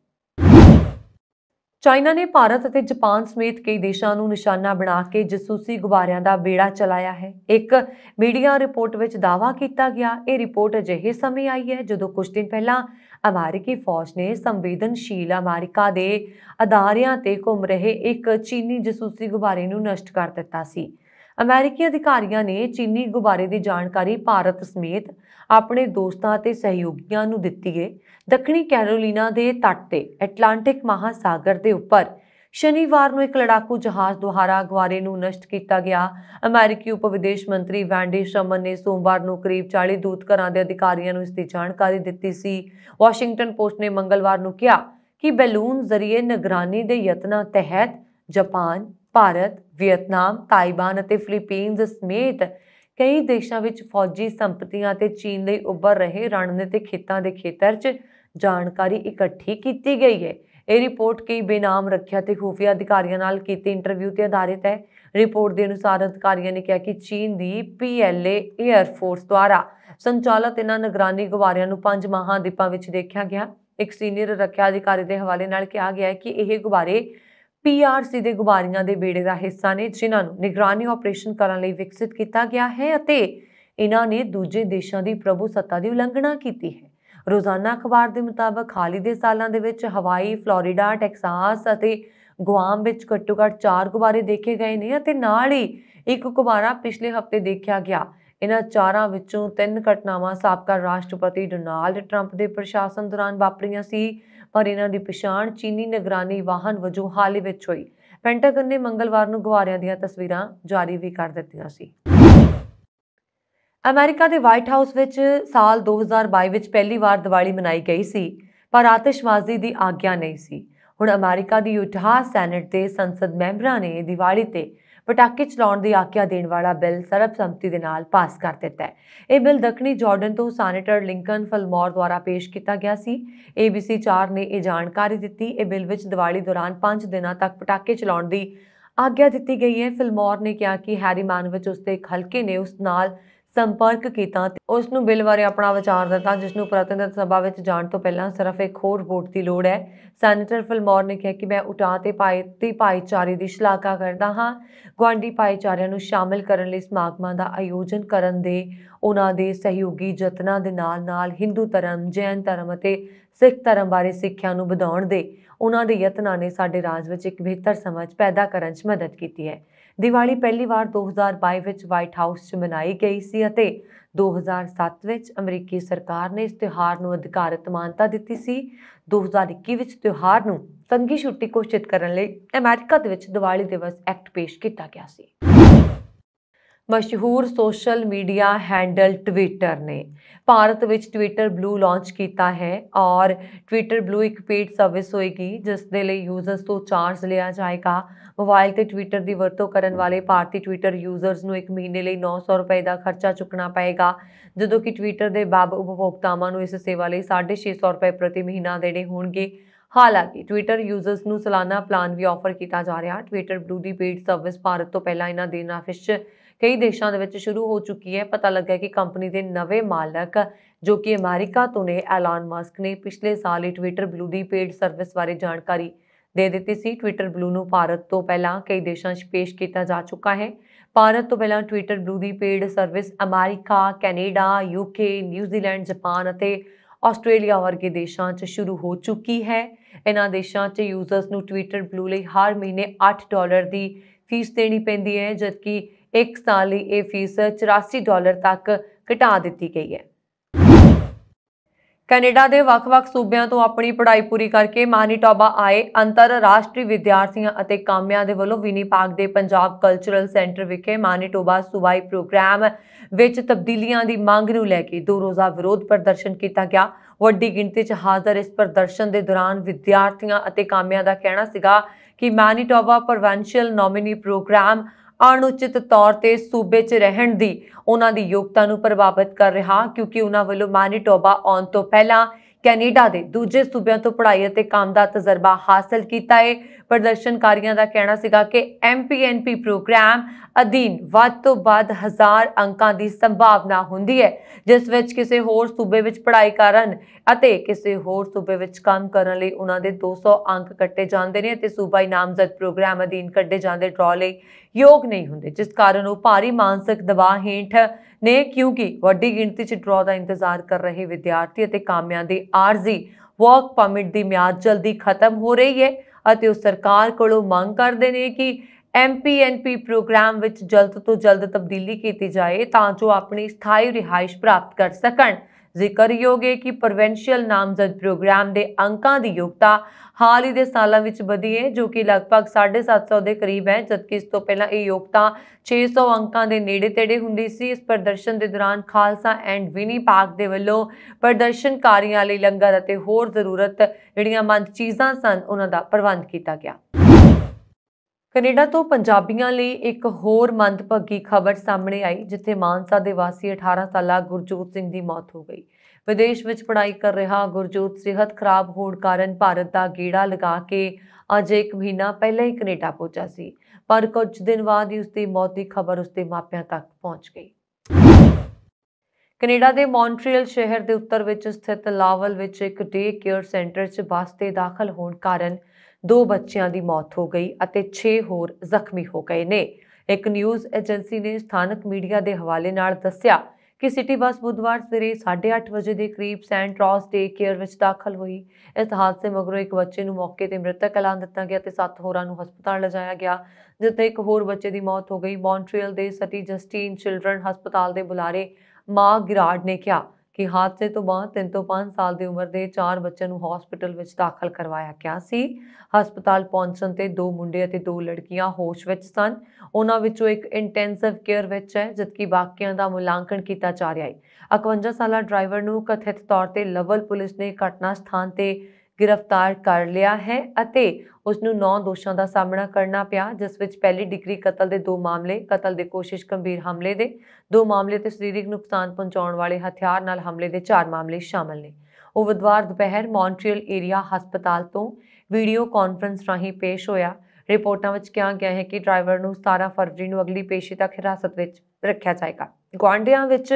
ਚਾਈਨਾ ਨੇ ਭਾਰਤ ਅਤੇ ਜਾਪਾਨ ਸਮੇਤ ਕਈ ਦੇਸ਼ਾਂ ਨੂੰ ਨਿਸ਼ਾਨਾ ਬਣਾ ਕੇ ਜਸੂਸੀ ਗੁਬਾਰਿਆਂ ਦਾ ਬੇੜਾ ਚਲਾਇਆ ਹੈ ਇੱਕ ਮੀਡੀਆ ਰਿਪੋਰਟ ਵਿੱਚ ਦਾਵਾ ਕੀਤਾ ਗਿਆ ਇਹ ਰਿਪੋਰਟ ਅਜਿਹੇ ਸਮੇਂ ਆਈ ਹੈ ਜਦੋਂ ਕੁਝ ਦਿਨ ਪਹਿਲਾਂ ਅਮਰੀਕੀ ਫੌਜ ਨੇ ਸੰਵੇਦਨਸ਼ੀਲ ਅਮਰੀਕਾ ਦੇ ਅਦਾਰਿਆਂ ਤੇ ਘੁੰਮ ਰਹੇ ਇੱਕ ਚੀਨੀ ਜਸੂਸੀ ਗੁਬਾਰੇ ਨੂੰ ਨਸ਼ਟ ਕਰ ਦਿੱਤਾ ਸੀ ਅਮਰੀਕੀ ਅਧਿਕਾਰੀਆਂ ਨੇ ਚੀਨੀ ਗੁਬਾਰੇ ਦੀ ਜਾਣਕਾਰੀ ਭਾਰਤ ਸਮੇਤ ਆਪਣੇ ਦੋਸਤਾਂ ਅਤੇ ਸਹਿਯੋਗੀਆਂ ਨੂੰ ਦਿੱਤੀ ਹੈ ਦੱਖਣੀ ਕੈਰੋਲੀਨਾ ਦੇ ਤੱਟ ਤੇ ਐਟਲਾਂਟਿਕ ਮਹਾਸਾਗਰ ਦੇ ਉੱਪਰ ਸ਼ਨੀਵਾਰ ਨੂੰ ਇੱਕ ਲੜਾਕੂ ਜਹਾਜ਼ ਦੁਆਰਾ ਗਵਾਰੇ ਨੂੰ ਨਸ਼ਟ ਕੀਤਾ ਗਿਆ ਅਮਰੀਕੀ ਉਪ ਵਿਦੇਸ਼ ਮੰਤਰੀ ਵੈਂਡੀ ਸ਼ਰਮਨ ਨੇ ਸੋਮਵਾਰ ਨੂੰ ਕਰੀਬ 40 ਦੂਤ ਘਰਾਂ ਦੇ ਅਧਿਕਾਰੀਆਂ ਨੂੰ ਇਸ ਦੀ ਜਾਣਕਾਰੀ ਦਿੱਤੀ ਸੀ ਵਾਸ਼ਿੰਗਟਨ ਪੋਸਟ ਨੇ ਮੰਗਲਵਾਰ ਨੂੰ ਕਿਹਾ ਕਿ ਬੈਲੂਨ ਜ਼ਰੀਏ ਨਿਗਰਾਨੀ ਦੇ ਯਤਨਾਂ ਤਹਿਤ ਜਾਪਾਨ ਭਾਰਤ ਵੀਅਤਨਾਮ ਤਾਈਵਾਨ ਅਤੇ ਫਿਲੀਪੀਨਸ ਸਮੇਤ ਕਈ ਦੇਸ਼ਾਂ ਵਿੱਚ ਫੌਜੀ ਸੰਪਤੀਆਂ ਤੇ ਚੀਨ ਲਈ ਉੱਭਰ ਰਹੇ ਰਣਨੀਤਿਕ ਖੇਤਾਂ ਦੇ ਖੇਤਰ 'ਚ ਜਾਣਕਾਰੀ ਇਕੱਠੀ ਕੀਤੀ ਗਈ ਹੈ ਇਹ ਰਿਪੋਰਟ ਕਈ ਬੇਨਾਮ ਰੱਖਿਆ ਤੇ ਖੂਫੀਆ ਅਧਿਕਾਰੀਆਂ ਨਾਲ ਕੀਤੇ ਇੰਟਰਵਿਊ ਤੇ ਆਧਾਰਿਤ ਹੈ ਰਿਪੋਰਟ ਦੇ ਅਨੁਸਾਰ ਅਧਿਕਾਰੀਆਂ ਨੇ ਕਿਹਾ ਕਿ ਚੀਨ ਦੀ ਪੀਐਲਏ 에ਅਰ ਫੋਰਸ ਦੁਆਰਾ ਸੰਚਾਲਿਤ ਇਹਨਾਂ ਨਿਗਰਾਨੀ ਗੁਵਾਰਿਆਂ ਨੂੰ ਪੰਜ ਮਹਾਦੀਪਾਂ ਵਿੱਚ ਦੇਖਿਆ ਗਿਆ ਇੱਕ ਸੀਨੀਅਰ ਰੱਖਿਆ ਅਧਿਕਾਰੀ ਦੇ ਹਵਾਲੇ ਨਾਲ ਕਿਹਾ ਗਿਆ ਹੈ ਕਿ ਇਹ ਗੁਬਾਰੇ ਪੀਆਰਸੀ ਦੇ ਗੁਬਾਰੀਆਂ ਦੇ ਬੇੜੇ ਦਾ ਹਿੱਸਾ ਨੇ ਜਿਨ੍ਹਾਂ ਨੂੰ ਨਿਗਰਾਨੀ ਆਪਰੇਸ਼ਨ ਕਰਨ ਲਈ ਵਿਕਸਿਤ ਕੀਤਾ ਗਿਆ ਹੈ ਅਤੇ ਇਹਨਾਂ ਨੇ ਦੂਜੇ ਦੇਸ਼ਾਂ ਦੀ ਪ੍ਰਭੂ ਸੱਤਾ ਦੀ ਉਲੰਘਣਾ ਕੀਤੀ ਹੈ ਰੋਜ਼ਾਨਾ ਅਖਬਾਰ ਦੇ ਮੁਤਾਬਕ ਹਾਲੀ ਦੇ ਸਾਲਾਂ ਦੇ ਵਿੱਚ ਹਵਾਈ ਫਲੋਰੀਡਾ ਟੈਕਸਾਸ ਅਤੇ ਗੁਆਮ ਵਿੱਚ ਘੱਟੋ-ਘੱਟ 4 ਗੁਬਾਰੇ ਦੇਖੇ ਗਏ ਨੇ ਅਤੇ ਨਾਲ ਹੀ ਇੱਕ ਗੁਬਾਰਾ ਪਿਛਲੇ ਹਫਤੇ ਦੇਖਿਆ ਗਿਆ ਇਹਨਾਂ ਚਾਰਾਂ ਵਿੱਚੋਂ ਤਿੰਨ ਘਟਨਾਵਾਂ ਸਾਬਕਾ ਰਾਸ਼ਟਰਪਤੀ ਡੋਨਾਲਡ ਟਰੰਪ ਦੇ ਪ੍ਰਸ਼ਾਸਨ ਦੌਰਾਨ ਵਾਪਰੀਆਂ ਸੀ ਔਰ ਇਹਨਾਂ ਦੀ ਪਛਾਣ ਚੀਨੀ ਨਿਗਰਾਨੀ ਵਾਹਨ ਵਜੋਂ ਹਾਲ ਹੀ ਵਿੱਚ ਹੋਈ ਪੈਂਟਾਗਨ ਨੇ ਮੰਗਲਵਾਰ ਨੂੰ ਗਵਾਰਿਆਂ ਦੀਆਂ ਤਸਵੀਰਾਂ ਜਾਰੀ ਵੀ ਕਰ ਦਿੱਤੀਆਂ ਸੀ ਅਮਰੀਕਾ ਦੇ ਵਾਈਟ ਹਾਊਸ ਵਿੱਚ ਸਾਲ 2022 ਵਿੱਚ ਪਹਿਲੀ ਵਾਰ ਦੀਵਾਲੀ ਮਨਾਈ ਗਈ ਸੀ ਪਰ ਆਤਿਸ਼ਬਾਜ਼ੀ ਦੀ ਆਗਿਆ ਨਹੀਂ ਸੀ ਹੁਣ ਅਮਰੀਕਾ ਦੀ ਯੂਟਾਹ ਸੈਨੇਟ ਦੇ ਸੰਸਦ ਮੈਂਬਰਾਂ ਨੇ ਦੀਵਾਲੀ ਤੇ ਪਟਾਕੇ ਚਲਾਉਣ ਦੀ ਆਗਿਆ ਦੇਣ ਵਾਲਾ ਬਿੱਲ ਸਰਬਸੰਮਤੀ ਦੇ ਨਾਲ ਪਾਸ ਕਰ ਦਿੱਤਾ ਹੈ ਇਹ ਬਿੱਲ ਦੱਖਣੀ ਜਾਰਡਨ ਤੋਂ ਸੈਨੇਟਰ ਲਿੰਕਨ ਫਲਮੌਰ ਦੁਆਰਾ ਪੇਸ਼ ਕੀਤਾ ਗਿਆ ਸੀ ABC 4 ਨੇ ਇਹ ਜਾਣਕਾਰੀ ਦਿੱਤੀ ਇਹ ਬਿੱਲ ਵਿੱਚ ਦੀਵਾਲੀ ਦੌਰਾਨ 5 ਦਿਨਾਂ ਤੱਕ ਪਟਾਕੇ ਚਲਾਉਣ ਦੀ ਆਗਿਆ ਦਿੱਤੀ ਗਈ ਹੈ ਫਲਮੋਰ ਨੇ ਕਿਹਾ ਕਿ ਹੈਰੀ ਮਾਨ ਵਿੱਚ ਦੇ ਇੱਕ ਹਲਕੇ ਨੇ ਉਸ ਨਾਲ ਸੰਪਰਕ ਕੀਤਾ ਤੇ ਉਸ ਨੂੰ ਬਿੱਲ ਬਾਰੇ ਆਪਣਾ ਵਿਚਾਰ ਦਿੱਤਾ ਜਿਸ ਨੂੰ ਪ੍ਰਤੀਨਿਧ ਸਭਾ ਵਿੱਚ ਜਾਣ ਤੋਂ ਪਹਿਲਾਂ ਸਿਰਫ ਇੱਕ ਹੋਰ ਵੋਟ ਦੀ ਲੋੜ ਹੈ ਸੈਨੇਟਰ ਫਿਲਮੌਰ ਨੇ ਕਿਹਾ ਕਿ ਮੈਂ ਉਟਾ ਤੇ ਪਾਇਤੀ ਭਾਈਚਾਰੇ ਦੀ ਸ਼ਲਾਘਾ ਕਰਦਾ ਹਾਂ ਗਵਾਂਡੀ ਭਾਈਚਾਰਿਆਂ ਨੂੰ ਸ਼ਾਮਿਲ ਕਰਨ ਲਈ ਸਮਾਗਮਾਂ ਦਾ ਆਯੋਜਨ ਕਰਨ ਦੇ ਉਹਨਾਂ ਦੇ ਸਹਿਯੋਗੀ ਯਤਨਾਂ ਦੇ ਨਾਲ-ਨਾਲ ਹਿੰਦੂ ਧਰਮ, ਜੈਨ ਧਰਮ ਅਤੇ ਸਿੱਖ ਧਰਮ ਬਾਰੇ ਸਿੱਖਿਆ ਨੂੰ ਵਧਾਉਣ ਦੇ ਉਹਨਾਂ ਦੇ ਯਤਨਾਂ ਨੇ ਸਾਡੇ ਰਾਜ ਵਿੱਚ ਇੱਕ ਬਿਹਤਰ ਸਮਝ ਪੈਦਾ ਕਰਨ 'ਚ ਮਦਦ ਕੀਤੀ ਹੈ ਦੀਵਾਲੀ ਪਹਿਲੀ ਵਾਰ 2022 ਵਿੱਚ ਵਾਈਟ ਹਾਊਸ 'ਚ ਮਨਾਈ ਗਈ ਸੀ ਅਤੇ 2007 ਵਿੱਚ ਅਮਰੀਕੀ ਸਰਕਾਰ ਨੇ ਇਸ ਤਿਹਾਰ ਨੂੰ ਅਧਿਕਾਰਤ ਮਾਨਤਾ ਦਿੱਤੀ ਸੀ 2021 ਵਿੱਚ ਤਿਉਹਾਰ ਨੂੰ ਤੰਗੀ ਛੁੱਟੀ ਘੋਸ਼ਿਤ ਕਰਨ ਲਈ ਅਮਰੀਕਾ ਦੇ ਵਿੱਚ ਦੀਵਾਲੀ ਦਿਵਸ ਐਕਟ ਪੇਸ਼ ਕੀਤਾ ਗਿਆ ਸੀ ਮਸ਼ਹੂਰ ਸੋਸ਼ਲ ਮੀਡੀਆ ਹੈਂਡਲ ਟਵਿੱਟਰ ਨੇ ਭਾਰਤ ਵਿੱਚ ਟਵਿੱਟਰ ਬਲੂ ਲਾਂਚ ਕੀਤਾ ਹੈ ਔਰ ਟਵਿੱਟਰ ਬਲੂ ਇੱਕ ਪੇਡ ਸਰਵਿਸ ਹੋਏਗੀ ਜਿਸ ਦੇ ਲਈ ਯੂਜ਼ਰਸ ਤੋਂ ਚਾਰਜ ਲਿਆ ਜਾਏਗਾ ਮੋਬਾਈਲ ਤੇ ਟਵਿੱਟਰ ਦੀ ਵਰਤੋਂ ਕਰਨ ਵਾਲੇ ਭਾਰਤੀ ਟਵਿੱਟਰ ਯੂਜ਼ਰਸ ਨੂੰ ਇੱਕ ਮਹੀਨੇ ਲਈ 900 ਰੁਪਏ ਦਾ ਖਰਚਾ ਚੁੱਕਣਾ ਪਏਗਾ ਜਦੋਂ ਕਿ ਟਵਿੱਟਰ ਦੇ ਬਾਬ ਉਪਭੋਗਤਾਵਾਂ ਨੂੰ ਇਸ ਸੇਵਾ ਲਈ 650 ਰੁਪਏ ਪ੍ਰਤੀ ਮਹੀਨਾ ਦੇਣੇ ਹੋਣਗੇ ਹਾਲਾਂਕਿ ਟਵਿੱਟਰ ਯੂਜ਼ਰਸ ਨੂੰ ਸਾਲਾਨਾ ਪਲਾਨ ਵੀ ਆਫਰ ਕੀਤਾ ਜਾ ਰਿਹਾ ਟਵਿੱਟਰ ਬਲੂ ਦੀ ਪੇਡ ਸਰਵਿਸ ਭਾਰਤ ਤੋਂ ਪਹਿਲਾਂ ਇਹਨਾਂ ਦੇ ਨਾਫਿਸ਼ ਕਈ ਦੇਸ਼ਾਂ ਦੇ ਵਿੱਚ ਸ਼ੁਰੂ ਹੋ ਚੁੱਕੀ ਹੈ ਪਤਾ ਲੱਗਾ ਕਿ ਕੰਪਨੀ ਦੇ ਨਵੇਂ ਮਾਲਕ ਜੋ ਕਿ ਅਮਰੀਕਾ ਤੋਂ ਨੇ ਐਲਨ ਮਸਕ ਨੇ ਪਿਛਲੇ ਸਾਲ ਹੀ ਟਵਿੱਟਰ ਬਲੂ ਦੀ ਪੇਡ ਸਰਵਿਸ ਬਾਰੇ ਜਾਣਕਾਰੀ ਦੇ ਦਿੱਤੀ ਸੀ ਟਵਿੱਟਰ ਬਲੂ ਨੂੰ ਭਾਰਤ ਤੋਂ ਪਹਿਲਾਂ ਕਈ ਦੇਸ਼ਾਂ 'ਚ ਪੇਸ਼ ਕੀਤਾ ਜਾ ਚੁੱਕਾ ਹੈ ਭਾਰਤ ਤੋਂ ਪਹਿਲਾਂ ਟਵਿੱਟਰ ਬਲੂ ਦੀ paid service America Canada UK New Zealand Japan ਅਤੇ ਆਸਟ੍ਰੇਲੀਆ ਵਰਗੇ ਦੇਸ਼ਾਂ 'ਚ ਸ਼ੁਰੂ ਹੋ ਚੁੱਕੀ ਹੈ ਇਹਨਾਂ ਦੇਸ਼ਾਂ 'ਚ ਯੂਜ਼ਰਸ ਨੂੰ ਟਵਿੱਟਰ ਬਲੂ ਲਈ ਹਰ ਮਹੀਨੇ 8 ਡਾਲਰ ਦੀ ਫੀਸ ਦੇਣੀ ਪੈਂਦੀ ਹੈ ਜਦਕਿ ਇੱਕ ਸਾਲ ਲਈ ਇਹ ਫੀਸ 84 ਡਾਲਰ ਤੱਕ ਘਟਾ ਦਿੱਤੀ ਗਈ ਹੈ ਕੈਨੇਡਾ ਦੇ ਵੱਖ-ਵੱਖ ਸੂਬਿਆਂ ਤੋਂ ਆਪਣੀ ਪੜ੍ਹਾਈ ਪੂਰੀ ਕਰਕੇ ਮਾਨੀਟੋਬਾ ਆਏ ਅੰਤਰਰਾਸ਼ਟਰੀ ਵਿਦਿਆਰਥੀਆਂ ਅਤੇ ਕਾਮਿਆਂ ਦੇ ਵੱਲੋਂ ਵਿਨੀਪਾਗ ਦੇ ਪੰਜਾਬ ਕਲਚਰਲ ਸੈਂਟਰ ਵਿਖੇ ਮਾਨੀਟੋਬਾ ਸੁਵਾਈ ਪ੍ਰੋਗਰਾਮ ਵਿੱਚ ਤਬਦੀਲੀਆਂ ਦੀ ਮੰਗ ਨੂੰ ਲੈ ਕੇ ਦੋ ਰੋਜ਼ਾ ਵਿਰੋਧ ਪ੍ਰਦਰਸ਼ਨ ਕੀਤਾ ਗਿਆ ਵੱਡੀ ਗਿਣਤੀ 'ਚ ਹਾਜ਼ਰ ਇਸ ਪ੍ਰਦਰਸ਼ਨ ਦੇ ਦੌਰਾਨ ਵਿਦਿਆਰਥੀਆਂ ਅਤੇ ਕਾਮਿਆਂ ਦਾ ਕਹਿਣਾ ਸੀਗਾ ਕਿ ਮੈਨੀਟੋਬਾ ਪ੍ਰੋਵਿੰਸ਼ੀਅਲ ਨੋਮਿਨੀ ਪ੍ਰੋਗਰਾਮ ਅਣਉਚਿਤ ਤੌਰ ਤੇ ਸੂਬੇ 'ਚ ਰਹਿਣ ਦੀ ਉਹਨਾਂ ਦੀ ਯੋਗਤਾ ਨੂੰ ਪ੍ਰਭਾਵਿਤ ਕਰ ਰਿਹਾ ਕਿਉਂਕਿ ਉਹਨਾਂ ਵੱਲੋਂ ਮਾਨੀਟੋਬਾ ਆਉਣ ਤੋਂ ਪਹਿਲਾਂ ਕੈਨੇਡਾ ਦੇ ਦੂਜੇ ਸੂਬਿਆਂ ਤੋਂ ਪੜ੍ਹਾਈ ਅਤੇ ਕੰਮ ਦਾ ਤਜਰਬਾ ਹਾਸਲ ਕੀਤਾ ਹੈ ਪ੍ਰਦਰਸ਼ਨਕਾਰੀਆਂ ਦਾ ਕਹਿਣਾ ਸੀਗਾ ਕਿ ਐਮਪੀਐਨਪੀ ਪ੍ਰੋਗਰਾਮ ਅਧੀਨ ਵੱਧ ਤੋਂ ਵੱਧ ਹਜ਼ਾਰ ਅੰਕਾਂ ਦੀ ਸੰਭਾਵਨਾ ਹੁੰਦੀ ਹੈ ਜਿਸ ਵਿੱਚ ਕਿਸੇ ਹੋਰ ਸੂਬੇ ਵਿੱਚ ਪੜ੍ਹਾਈ ਕਰਨ ਅਤੇ ਕਿਸੇ ਹੋਰ ਸੂਬੇ ਵਿੱਚ ਕੰਮ ਕਰਨ ਲਈ ਉਹਨਾਂ ਦੇ 200 ਅੰਕ ਕੱਟੇ ਜਾਂਦੇ ਨੇ ਅਤੇ ਸੂਬਾਈ ਨਾਮਜ਼ਦ ਪ੍ਰੋਗਰਾਮ ਅਧੀਨ ਕੱਢੇ ਜਾਂਦੇ ਡਰਾ ਲਈ ਯੋਗ ਨਹੀਂ ਹੁੰਦੇ ਜਿਸ ਕਾਰਨ ਉਹ ਭਾਰੀ ਮਾਨਸਿਕ ਦਬਾਅ ਹੇਠ ਨੇ ਕਿਉਂਕਿ ਵੱਡੀ ਗਿਣਤੀ 'ਚ ਡਰਾ ਦਾ ਇੰਤਜ਼ਾਰ ਕਰ ਰਹੇ ਵਿਦਿਆਰਥੀ ਅਤੇ ਕਾਮਿਆਂ ਦੀ ਆਰਜ਼ੀ ਵਰਕ ਪਰਮਿਟ ਦੀ ਮਿਆਦ ਜਲਦੀ ਖਤਮ ਹੋ ਰਹੀ ਹੈ ਅਤੇ ਉਹ ਸਰਕਾਰ ਕੋਲੋਂ ਮੰਗ ਕਰਦੇ ਨੇ ਕਿ ਐਮਪੀਐਨਪੀ ਪ੍ਰੋਗਰਾਮ ਵਿੱਚ ਜਲਦ ਤੋਂ ਜਲਦ ਤਬਦੀਲੀ ਕੀਤੀ ਜਾਏ ਤਾਂ ਜੋ ਆਪਣੀ ਸਥਾਈ ਰਿਹਾਇਸ਼ ਪ੍ਰਾਪਤ ਕਰ ਸਕਣ ਜ਼ਿਕਰਯੋਗ ਹੈ ਕਿ ਪ੍ਰੋਵਿੰਸ਼ੀਅਲ ਨਾਮਜ਼ਦ ਪ੍ਰੋਗਰਾਮ ਦੇ ਅੰਕਾਂ ਦੀ ਯੋਗਤਾ ਹਾਲ ਹੀ ਦੇ ਸਾਲਾਂ ਵਿੱਚ ਵਧੀ ਹੈ ਜੋ ਕਿ ਲਗਭਗ 750 ਦੇ ਕਰੀਬ ਹੈ ਜਦਕਿ ਇਸ ਤੋਂ ਪਹਿਲਾਂ ਇਹ ਯੋਗਤਾ 600 ਅੰਕਾਂ ਦੇ ਨੇੜੇ ਤੇੜੇ ਹੁੰਦੀ ਸੀ ਇਸ ਪ੍ਰਦਰਸ਼ਨ ਦੇ ਦੌਰਾਨ ਖਾਲਸਾ ਐਂਡ ਵਿਨੀ ਪਾਰਕ ਦੇ ਵੱਲੋਂ ਪ੍ਰਦਰਸ਼ਨਕਾਰੀਆਂ ਲਈ ਲੰਗਰ ਅਤੇ ਹੋਰ ਜ਼ਰੂਰਤ ਜਿਹੜੀਆਂ ਮੰਦ ਚੀਜ਼ਾਂ ਸਨ ਉਹਨਾਂ ਦਾ ਪ੍ਰਬੰਧ ਕੀਤਾ ਗਿਆ ਕੈਨੇਡਾ ਤੋਂ ਪੰਜਾਬੀਆਂ ਲਈ ਇੱਕ ਹੋਰ ਮੰਦਭਾਗੀ ਖਬਰ ਸਾਹਮਣੇ ਆਈ ਜਿੱਥੇ ਮਾਨਸਾ ਦੇ ਵਾਸੀ 18 ਸਾਲਾ ਗੁਰਜੋਤ ਸਿੰਘ ਦੀ ਮੌਤ ਹੋ ਗਈ ਵਿਦੇਸ਼ ਵਿੱਚ ਪੜ੍ਹਾਈ ਕਰ ਰਿਹਾ ਗੁਰਜੋਤ ਸਿਹਤ ਖਰਾਬ ਹੋਣ ਕਾਰਨ ਭਾਰਤ ਦਾ ਗੇੜਾ ਲਗਾ ਕੇ ਅੱਜ ਇੱਕ ਮਹੀਨਾ ਪਹਿਲਾਂ ਹੀ ਕੈਨੇਡਾ ਪਹੁੰਚਾ ਸੀ ਪਰ ਕੁਝ ਦਿਨ ਬਾਅਦ ਹੀ ਉਸ ਦੀ ਮੌਤ ਦੀ ਖਬਰ ਉਸ ਦੇ ਮਾਪਿਆਂ ਤੱਕ ਪਹੁੰਚ ਗਈ ਕੈਨੇਡਾ ਦੇ ਮੌਂਟਰੀਅਲ ਸ਼ਹਿਰ ਦੇ ਉੱਤਰ ਵਿੱਚ ਸਥਿਤ ਲਾਵਲ ਵਿੱਚ ਇੱਕ ਡੇ ਕੇਅਰ ਸੈਂਟਰ 'ਚ ਬੱਸ ਦਾਖਲ ਹੋਣ ਕਾਰਨ ਦੋ ਬੱਚਿਆਂ ਦੀ ਮੌਤ ਹੋ ਗਈ ਅਤੇ 6 ਹੋਰ ਜ਼ਖਮੀ ਹੋ ਗਏ ਨੇ ਇੱਕ ਨਿਊਜ਼ ਏਜੰਸੀ ਨੇ ਸਥਾਨਕ ਮੀਡੀਆ ਦੇ ਹਵਾਲੇ ਨਾਲ ਦੱਸਿਆ ਕਿ ਸਿਟੀ ਬੱਸ ਬੁੱਧਵਾਰ ਸਵੇਰੇ 8:30 ਵਜੇ ਦੇ ਕਰੀਬ ਸੈਂਟ ਰੌਸ ਡੇ ਕੇਅਰ ਵਿੱਚ ਦਾਖਲ ਹੋਈ ਇਸ ਹਾਦਸੇ ਮਗਰੋਂ ਇੱਕ ਬੱਚੇ ਨੂੰ ਮੌਕੇ ਤੇ ਮ੍ਰਿਤਕ ਐਲਾਨ ਦਿੱਤਾ ਗਿਆ ਤੇ 7 ਹੋਰਾਂ ਨੂੰ ਹਸਪਤਾਲ ਲਿਜਾਇਆ ਗਿਆ ਜਿੱਥੇ ਇੱਕ ਹੋਰ ਬੱਚੇ ਦੀ ਮੌਤ ਹੋ ਗਈ ਮੌਂਟਰੀਅਲ ਦੇ ਸਟੀ ਜਸਟਿਨ ਚਿਲਡਰਨ ਹਸਪਤਾਲ ਦੇ ਬੁਲਾਰੇ ਮਾ ਗਿਰਾਡ ਨੇ ਕਿਹਾ ਕਿ ਹਾਦਸੇ ਤੋਂ ਬਾਅਦ 3 ਤੋਂ 5 ਸਾਲ ਦੀ ਉਮਰ ਦੇ ਚਾਰ ਬੱਚਿਆਂ ਨੂੰ ਹਸਪੀਟਲ ਵਿੱਚ ਦਾਖਲ ਕਰਵਾਇਆ ਗਿਆ ਸੀ ਹਸਪਤਾਲ ਪਹੁੰਚਣ ਤੇ ਦੋ ਮੁੰਡੇ ਅਤੇ ਦੋ ਲੜਕੀਆਂ ਹੋਸ਼ ਵਿੱਚ ਸਨ ਉਹਨਾਂ ਵਿੱਚੋਂ ਇੱਕ ਇੰਟੈਂਸਿਵ ਕੇਅਰ ਵਿੱਚ ਹੈ ਜਦਕਿ ਬਾਕੀਆਂ ਦਾ ਮੁਲਾਂਕਣ ਕੀਤਾ ਜਾ ਰਿਹਾ ਹੈ 51 ਸਾਲਾ ਡਰਾਈਵਰ ਨੂੰ ਕਥਿਤ ਤੌਰ ਤੇ ਲਵਲ ਪੁਲਿਸ ਨੇ ਘਟਨਾ ਸਥਾਨ ਤੇ ਗ੍ਰਿਫਤਾਰ ਕਰ ਲਿਆ ਹੈ ਅਤੇ ਉਸ ਨੂੰ 9 ਦੋਸ਼ਾਂ ਦਾ ਸਾਹਮਣਾ ਕਰਨਾ ਪਿਆ ਜਿਸ ਵਿੱਚ ਪਹਿਲੀ ਡਿਗਰੀ ਕਤਲ ਦੇ ਦੋ ਮਾਮਲੇ ਕਤਲ ਦੇ ਕੋਸ਼ਿਸ਼ ਗੰਭੀਰ ਹਮਲੇ ਦੇ ਦੋ ਮਾਮਲੇ ਤੇ ਸਰੀਰਕ ਨੁਕਸਾਨ ਪਹੁੰਚਾਉਣ ਵਾਲੇ ਹਥਿਆਰ ਨਾਲ ਹਮਲੇ ਦੇ ਚਾਰ ਮਾਮਲੇ ਸ਼ਾਮਲ ਨੇ ਉਹ ਬੁੱਧਵਾਰ ਦੁਪਹਿਰ ਮੌਂਟਰੀਅਲ ਏਰੀਆ ਹਸਪਤਾਲ ਤੋਂ ਵੀਡੀਓ ਕਾਨਫਰੰਸ ਰਾਹੀਂ ਪੇਸ਼ ਹੋਇਆ ਰਿਪੋਰਟਾਂ ਵਿੱਚ ਕਿਹਾ ਗਿਆ ਹੈ ਕਿ ਡਰਾਈਵਰ ਨੂੰ 17 ਫਰਵਰੀ ਨੂੰ ਅਗਲੀ ਪੇਸ਼ੀ ਤੱਕ ਹਿਰਾਸਤ ਵਿੱਚ ਰੱਖਿਆ ਜਾਏਗਾ ਗਵਾਂਡਿਆਂ ਵਿੱਚ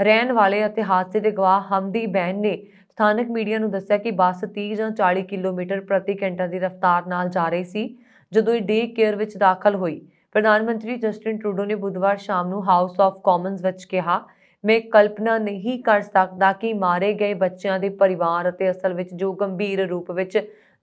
ਰਹਿਣ ਵਾਲੇ ਅਤੇ ਹਾਦਸੇ ਦੇ ਗਵਾਹ ਹਮਦੀ ਬੈਨ ਨੇ ਸਥਾਨਕ ਮੀਡੀਆ ਨੂੰ ਦੱਸਿਆ ਕਿ ਬੱਸ 30 ਜਾਂ 40 ਕਿਲੋਮੀਟਰ ਪ੍ਰਤੀ ਘੰਟਾ ਦੀ ਰਫ਼ਤਾਰ ਨਾਲ ਜਾ ਰਹੀ ਸੀ ਜਦੋਂ ਇਹ ਡੇ ਕੇਅਰ ਵਿੱਚ ਦਾਖਲ ਹੋਈ ਪ੍ਰਧਾਨ ਮੰਤਰੀ ਜਸਟਿਨ ਟਰੂਡੋ ਨੇ ਬੁੱਧਵਾਰ ਸ਼ਾਮ ਨੂੰ ਹਾਊਸ ਆਫ ਕਾਮਨਸ ਵਿੱਚ ਕਿਹਾ ਮੈਂ ਕਲਪਨਾ ਨਹੀਂ ਕਰ ਸਕਦਾ ਕਿ ਮਾਰੇ ਗਏ ਬੱਚਿਆਂ ਦੇ ਪਰਿਵਾਰ ਅਤੇ ਅਸਲ ਵਿੱਚ ਜੋ ਗੰਭੀਰ ਰੂਪ ਵਿੱਚ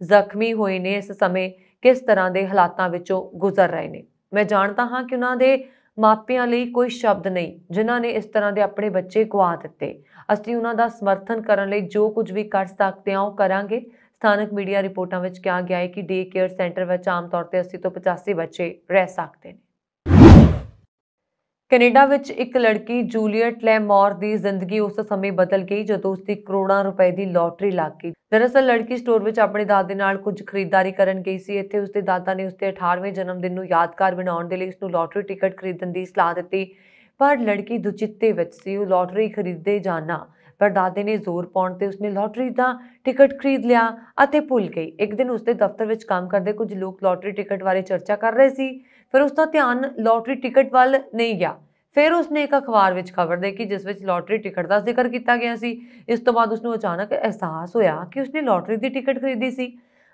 ਜ਼ਖਮੀ ਹੋਏ ਨੇ ਇਸ ਸਮੇਂ ਕਿਸ ਤਰ੍ਹਾਂ ਦੇ ਹਾਲਾਤਾਂ ਵਿੱਚੋਂ ਗੁਜ਼ਰ ਰਹੇ ਨੇ ਮੈਂ ਜਾਣਦਾ ਹਾਂ ਕਿ ਉਹਨਾਂ ਦੇ ਮਾਪਿਆਂ ਲਈ ਕੋਈ ਸ਼ਬਦ ਨਹੀਂ ਜਿਨ੍ਹਾਂ ਨੇ ਇਸ ਤਰ੍ਹਾਂ ਦੇ ਆਪਣੇ ਬੱਚੇ ਗਵਾ ਦਿੱਤੇ ਅਸੀਂ ਉਹਨਾਂ ਦਾ ਸਮਰਥਨ ਕਰਨ ਲਈ ਜੋ ਕੁਝ ਵੀ ਕਰ ਸਕਦੇ ਹਾਂ ਉਹ ਕਰਾਂਗੇ ਸਥਾਨਕ ਮੀਡੀਆ ਰਿਪੋਰਟਾਂ ਵਿੱਚ ਕਿਹਾ ਗਿਆ ਹੈ ਕਿ ਡੇ ਕੇਅਰ ਸੈਂਟਰ ਵਿੱਚ ਆਮ ਤੌਰ ਤੇ 80 ਤੋਂ 85 ਬੱਚੇ ਰਹਿ ਸਕਦੇ ਨੇ ਕੈਨੇਡਾ ਵਿੱਚ ਇੱਕ ਲੜਕੀ ਜੂਲੀਅਟ ਲੈਮੌਰ ਦੀ ਜ਼ਿੰਦਗੀ ਉਸ ਸਮੇਂ ਬਦਲ ਗਈ ਜਦੋਂ ਉਸ ਦੀ ਕਰੋੜਾਂ ਰੁਪਏ ਦੀ ਲੋਟਰੀ ਲੱਗ ਗਈ ਦਰਅਸਲ ਲੜਕੀ ਸਟੋਰ ਵਿੱਚ ਆਪਣੇ ਦਾਦੇ ਨਾਲ ਕੁਝ ਖਰੀਦਦਾਰੀ ਕਰਨ ਗਈ ਸੀ ਇੱਥੇ ਉਸ ਦੇ ਦਾਦਾ ਨੇ ਉਸ ਦੇ 18ਵੇਂ ਜਨਮ ਦਿਨ ਨੂੰ ਯਾਦਗਾਰ ਬਣਾਉਣ ਦੇ ਲਈ ਉਸ ਨੂੰ ਲੋਟਰੀ ਟਿਕਟ ਖਰੀਦਣ ਦੀ ਸਲਾਹ ਦਿੱਤੀ ਪਰ ਲੜਕੀ ਦੁਚਿੱਤੇ ਵਿੱਚ ਸੀ ਉਹ ਲੋਟਰੀ ਖਰੀਦੇ ਜਾਣਾ ਪਰ ਦਾਦੇ ਨੇ ਜ਼ੋਰ ਪਾਉਣ ਤੇ ਉਸਨੇ ਲੋਟਰੀ ਦਾ ਟਿਕਟ ਖਰੀਦ ਲਿਆ ਅਤੇ ਭੁੱਲ ਗਈ ਇੱਕ ਦਿਨ ਉਸਦੇ ਦਫ਼ਤਰ ਵਿੱਚ ਕੰਮ ਕਰਦੇ ਕੁਝ ਲੋਕ ਲੋਟਰੀ ਟਿਕਟ ਬਾਰੇ ਚਰਚਾ ਕਰ ਰਹੇ ਸੀ ਫਿਰ ਉਸ ਦਾ ਧਿਆਨ ਲੋਟਰੀ ਟਿਕਟ ਵੱਲ ਨਹੀਂ ਗਿਆ ਫਿਰ ਉਸਨੇ ਇੱਕ ਅਖਬਾਰ ਵਿੱਚ ਖਬਰ ਦੇਖੀ ਜਿਸ ਵਿੱਚ ਲੋਟਰੀ ਟਿਕਟ ਦਾ ਜ਼ਿਕਰ ਕੀਤਾ ਗਿਆ ਸੀ ਇਸ ਤੋਂ ਬਾਅਦ ਉਸ ਨੂੰ ਅਚਾਨਕ ਅਹਿਸਾਸ ਹੋਇਆ ਕਿ ਉਸਨੇ ਲੋਟਰੀ ਦੀ ਟਿਕਟ ਖਰੀਦੀ ਸੀ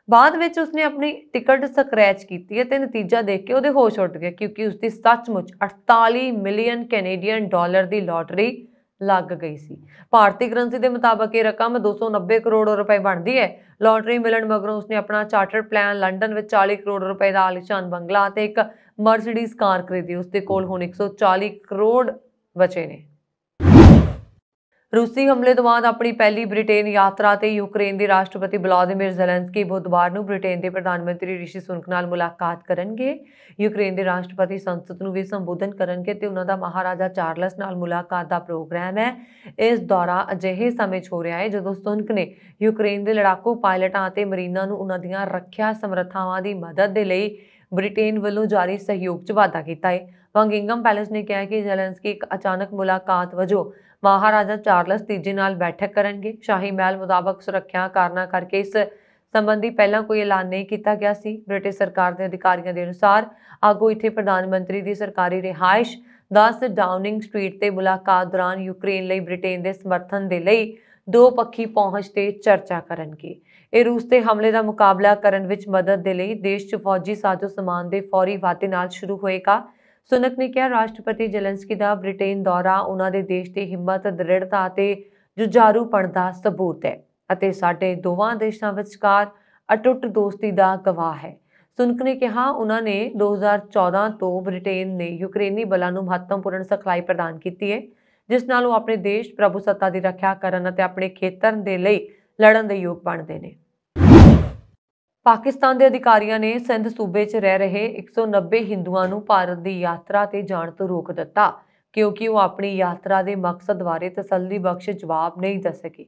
ਬਾਅਦ ਵਿੱਚ ਉਸਨੇ ਆਪਣੀ ਟਿਕਟ ਸਕ੍ਰੈਚ ਕੀਤੀ ਤੇ ਨਤੀਜਾ ਦੇਖ ਕੇ ਉਹਦੇ ਹੋਸ਼ ਉੱਡ ਗਏ ਕਿਉਂਕਿ ਉਸਦੀ ਸੱਚਮੁੱਚ 48 ਮਿਲੀਅਨ ਕੈਨੇਡੀਅਨ ਡਾਲਰ ਦੀ ਲੋਟਰੀ ਲੱਗ ਗਈ ਸੀ ਭਾਰਤੀ ਕਰੰਸੀ ਦੇ ਮੁਤਾਬਕ ਇਹ ਰਕਮ 290 ਕਰੋੜ ਰੁਪਏ ਬਣਦੀ ਹੈ ਲਾਟਰੀ ਮਿਲਣ ਮਗਰੋਂ ਉਸਨੇ ਆਪਣਾ ਚਾਰਟਰ ਪਲਾਨ ਲੰਡਨ ਵਿੱਚ 40 ਕਰੋੜ ਰੁਪਏ ਦਾ ਆਲੀਸ਼ਾਨ ਬੰਗਲਾ ਤੇ ਇੱਕ ਮਰਸੀਡੀਜ਼ ਕਾਰ ਖਰੀਦੀ ਉਸਦੇ ਕੋਲ ਹੁਣ 140 ਕਰੋੜ ਬਚੇ ਨੇ ਰੂਸੀ ਹਮਲੇ ਤੋਂ ਬਾਅਦ ਆਪਣੀ ਪਹਿਲੀ ਬ੍ਰਿਟੇਨ ਯਾਤਰਾ ਤੇ ਯੂਕਰੇਨ ਦੇ ਰਾਸ਼ਟਰਪਤੀ ਵਲਾਦੀਮੀਰ ਜ਼ੈਲੈਂਸਕੀ ਬੁੱਧਵਾਰ ਨੂੰ ਬ੍ਰਿਟੇਨ ਦੇ ਪ੍ਰਧਾਨ ਮੰਤਰੀ ਰਿਸ਼ੀ ਸੁਨਕ ਨਾਲ ਮੁਲਾਕਾਤ ਕਰਨਗੇ ਯੂਕਰੇਨ ਦੇ ਰਾਸ਼ਟਰਪਤੀ ਸੰਸਦ ਨੂੰ ਵੀ ਸੰਬੋਧਨ ਕਰਨਗੇ ਤੇ ਉਹਨਾਂ ਦਾ ਮਹਾਰਾਜਾ ਚਾਰਲਸ ਨਾਲ ਮੁਲਾਕਾਤ ਦਾ ਪ੍ਰੋਗਰਾਮ ਹੈ ਇਸ ਦੌਰਾ ਅਜਿਹੇ ਸਮੇਂ 'ਚ ਹੋ ਰਿਹਾ ਹੈ ਜਦੋਂ ਸੁਨਕ ਨੇ ਯੂਕਰੇਨ ਦੇ ਲੜਾਕੂ ਪਾਇਲਟਾਂ ਅਤੇ ਮਰੀਨਾਂ ਨੂੰ ਉਹਨਾਂ ਦੀਆਂ ਰੱਖਿਆ ਸਮਰੱਥਾਵਾਂ ਦੀ ਮਦਦ ਦੇ ਲਈ ਬ੍ਰਿਟੇਨ ਵੱਲੋਂ ਜਾਰੀ ਸਹਿਯੋਗ 'ਚ ਵਾਅਦਾ ਕੀਤਾ ਹੈ ਵੰਗਿੰਗਮ ਪੈਲਸ ਨੇ ਕਿਹਾ ਕਿ ਜ਼ੈਲੈਂਸਕੀ ਇੱਕ ਅਚਾਨਕ ਮੁਲਾਕਾਤ ਵਜੋਂ ਮਹਾਰਾਜਾ ਚਾਰਲਸ ਤੀਜੇ ਨਾਲ ਬੈਠਕ ਕਰਨਗੇ ਸ਼ਾਹੀ ਮਹਿਲ ਮੁਤਾਬਕ ਸੁਰੱਖਿਆ ਕਾਰਨਾ ਕਰਕੇ ਇਸ ਸੰਬੰਧੀ ਪਹਿਲਾਂ ਕੋਈ ਐਲਾਨ ਨਹੀਂ ਕੀਤਾ ਗਿਆ ਸੀ ਬ੍ਰਿਟਿਸ਼ ਸਰਕਾਰ ਦੇ ਅਧਿਕਾਰੀਆਂ ਦੇ ਅਨੁਸਾਰ ਆਗੋ ਇੱਥੇ ਪ੍ਰਧਾਨ ਮੰਤਰੀ ਦੀ ਸਰਕਾਰੀ ਰਿਹਾਇਸ਼ 10 ਡਾਊਨਿੰਗ ਸਟਰੀਟ ਤੇ ਮੁਲਾਕਾਤ ਦੌਰਾਨ ਯੂਕਰੇਨ ਲਈ ਬ੍ਰਿਟੇਨ ਦੇ ਸਮਰਥਨ ਦੇ ਲਈ ਦੋ ਪੱਖੀ ਪਹੁੰਚ ਤੇ ਚਰਚਾ ਕਰਨਗੇ ਇਹ ਰੂਸ ਤੇ ਹਮਲੇ ਦਾ ਮੁਕਾਬਲਾ ਕਰਨ ਵਿੱਚ ਮਦਦ ਦੇ ਲਈ ਦੇਸ਼ 'ਚ ਫੌਜੀ ਸਾਜ਼ੋ ਸਮਾਨ ਦੇ ਫੌਰੀ ਵਾਧੇ ਨਾਲ ਸ਼ੁਰੂ ਹੋਏਗਾ ਸੁਨਕ ਨੇ ਕਿਹਾ ਰਾਸ਼ਟਰਪਤੀ ਜਲਨਸਕੀ ਦਾ ਬ੍ਰਿਟੇਨ ਦੌਰਾ ਉਹਨਾਂ ਦੇ ਦੇਸ਼ ਦੀ ਹਿੰਮਤ, ਦ੍ਰਿੜਤਾ ਅਤੇ ਜੁਝਾਰੂਪਣ ਦਾ ਸਬੂਤ ਹੈ ਅਤੇ ਸਾਡੇ ਦੋਵਾਂ ਦੇਸ਼ਾਂ ਵਿਚਕਾਰ ਅਟੁੱਟ ਦੋਸਤੀ ਦਾ ਗਵਾਹ ਹੈ ਸੁਨਕ ਨੇ ਕਿਹਾ ਉਹਨਾਂ ਨੇ 2014 ਤੋਂ ਬ੍ਰਿਟੇਨ ਨੇ ਯੂਕਰੇਨੀ ਬਲਾਂ ਨੂੰ ਮਹੱਤਵਪੂਰਨ ਸਖਲਾਈ ਪ੍ਰਦਾਨ ਕੀਤੀ ਹੈ ਜਿਸ ਨਾਲ ਉਹ ਆਪਣੇ ਦੇਸ਼ ਪ੍ਰਭੂਸੱਤਾ ਦੀ ਰੱਖਿਆ ਕਰਨ ਅਤੇ ਆਪਣੇ ਖੇਤਰ ਦੇ ਲਈ ਲੜਨ ਦੇ ਯੋਗ ਬਣਦੇ ਨੇ ਪਾਕਿਸਤਾਨ ਦੇ ਅਧਿਕਾਰੀਆਂ ਨੇ ਸਿੰਧ ਸੂਬੇ 'ਚ ਰਹਿ ਰਹੇ 190 ਹਿੰਦੂਆਂ ਨੂੰ ਭਾਰਤ ਦੀ ਯਾਤਰਾ ਤੇ ਜਾਣ ਤੋਂ ਰੋਕ ਦਿੱਤਾ ਕਿਉਂਕਿ ਉਹ ਆਪਣੀ ਯਾਤਰਾ ਦੇ ਮਕਸਦ ਬਾਰੇ ਤਸੱਲੀ ਬਖਸ਼ ਜਵਾਬ ਨਹੀਂ ਦੇ ਸਕੇ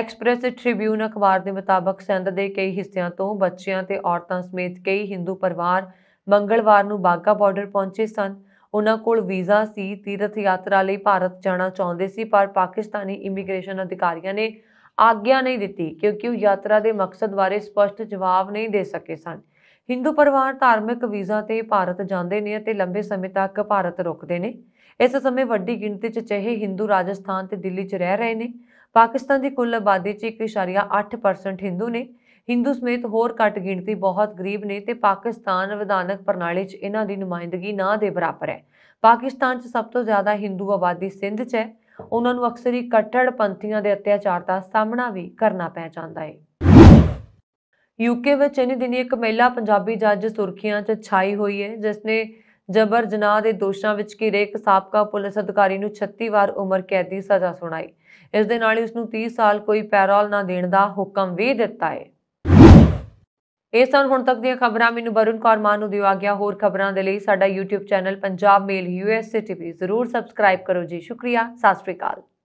ਐਕਸਪ੍ਰੈਸ ਟ੍ਰਿਬਿਊਨ ਅਖਬਾਰ ਦੇ ਮੁਤਾਬਕ ਸਿੰਧ ਦੇ ਕਈ ਹਿੱਸਿਆਂ ਤੋਂ ਬੱਚਿਆਂ ਤੇ ਔਰਤਾਂ ਸਮੇਤ ਕਈ ਹਿੰਦੂ ਪਰਿਵਾਰ ਮੰਗਲਵਾਰ ਨੂੰ ਬਾਗਾ ਬਾਰਡਰ ਪਹੁੰਚੇ ਸਨ ਉਹਨਾਂ ਕੋਲ ਵੀਜ਼ਾ ਸੀ ਤੀਰਥ ਯਾਤਰਾ ਲਈ ਭਾਰਤ ਜਾਣਾ ਚਾਹੁੰਦੇ ਸੀ ਪਰ ਪਾਕਿਸਤਾਨੀ ਇਮੀਗ੍ਰੇਸ਼ਨ ਅਧਿਕਾਰੀਆਂ ਨੇ ਆਗਿਆ ਨਹੀਂ ਦਿੱਤੀ ਕਿਉਂਕਿ ਉਹ ਯਾਤਰਾ ਦੇ ਮਕਸਦ ਬਾਰੇ ਸਪਸ਼ਟ ਜਵਾਬ ਨਹੀਂ ਦੇ ਸਕੇ ਸਨ ਹਿੰਦੂ ਪਰਿਵਾਰ ਧਾਰਮਿਕ ਵੀਜ਼ਾ ਤੇ ਭਾਰਤ ਜਾਂਦੇ ਨੇ ਅਤੇ ਲੰਬੇ ਸਮੇਂ ਤੱਕ ਭਾਰਤ ਰੁਕਦੇ ਨੇ ਇਸ ਸਮੇਂ ਵੱਡੀ ਗਿਣਤੀ 'ਚ ਚਹੇ ਹਿੰਦੂ ਰਾਜਸਥਾਨ ਤੇ ਦਿੱਲੀ 'ਚ ਰਹਿ ਰਹੇ ਨੇ ਪਾਕਿਸਤਾਨ ਦੀ ਕੁੱਲ ਆਬਾਦੀ 'ਚ 1.8% ਹਿੰਦੂ ਨੇ ਹਿੰਦੂ ਸਮੇਤ ਹੋਰ ਘੱਟ ਗਿਣਤੀ ਬਹੁਤ ਗਰੀਬ ਨੇ ਤੇ ਪਾਕਿਸਤਾਨ ਵਿਧਾਨਕ ਪ੍ਰਣਾਲੀ 'ਚ ਇਹਨਾਂ ਦੀ ਨੁਮਾਇੰਦਗੀ ਨਾ ਦੇ ਬਰਾਬਰ ਹੈ ਪਾਕਿਸਤਾਨ 'ਚ ਸਭ ਤੋਂ ਜ਼ਿਆਦਾ ਹਿੰਦੂ ਆਬਾਦੀ ਸਿੰਧ 'ਚ ਹੈ ਉਹਨਾਂ ਨੂੰ ਅਕਸਰ ਹੀ ਕੱਟੜ ਪੰਥੀਆਂ ਦੇ ਅਤਿਆਚਾਰ ਦਾ ਸਾਹਮਣਾ ਵੀ ਕਰਨਾ ਪੈ ਜਾਂਦਾ ਹੈ ਯੂਕੇ ਵਿੱਚ ਇਨੀ ਦਿਨੀ ਇੱਕ ਮਹਿਲਾ ਪੰਜਾਬੀ ਜੱਜ ਸੁਰਖੀਆਂ 'ਚ ਛਾਈ ਹੋਈ ਹੈ ਜਿਸ ਨੇ ਜਬਰ ਜਨਾਹ ਦੇ ਦੋਸ਼ਾਂ ਵਿੱਚ ਘਿਰੇ ਇੱਕ ਸਾਬਕਾ ਪੁਲਿਸ ਅਧਿਕਾਰੀ ਨੂੰ 36 ਵਾਰ ਉਮਰ ਕੈਦ ਦੀ ਸਜ਼ਾ ਸੁਣਾਈ ਇਸ ਦੇ ਨਾਲ ਹੀ ਉਸ ਨੂੰ 30 ਸਾਲ ਕੋਈ ਪੈਰੋਲ ਨਾ ਦੇਣ ਦਾ ਹੁਕਮ ਵੀ ਦਿੱਤਾ ਹੈ ਇਹ ਸਨ ਹੁਣ ਤੱਕ ਦੀਆਂ ਖਬਰਾਂ ਮੈਨੂੰ ਵਰੁਣ ਕੌਰ ਮਾਨ ਨੂੰ ਦਿਓ ਗਿਆ ਹੋਰ ਖਬਰਾਂ ਦੇ ਲਈ ਸਾਡਾ YouTube channel Punjab Mail USA TV ਜ਼ਰੂਰ ਸਬਸਕ੍ਰਾਈਬ ਕਰੋ ਜੀ ਸ਼ੁਕਰੀਆ ਸਤਿ ਸ਼੍ਰੀ ਅਕਾਲ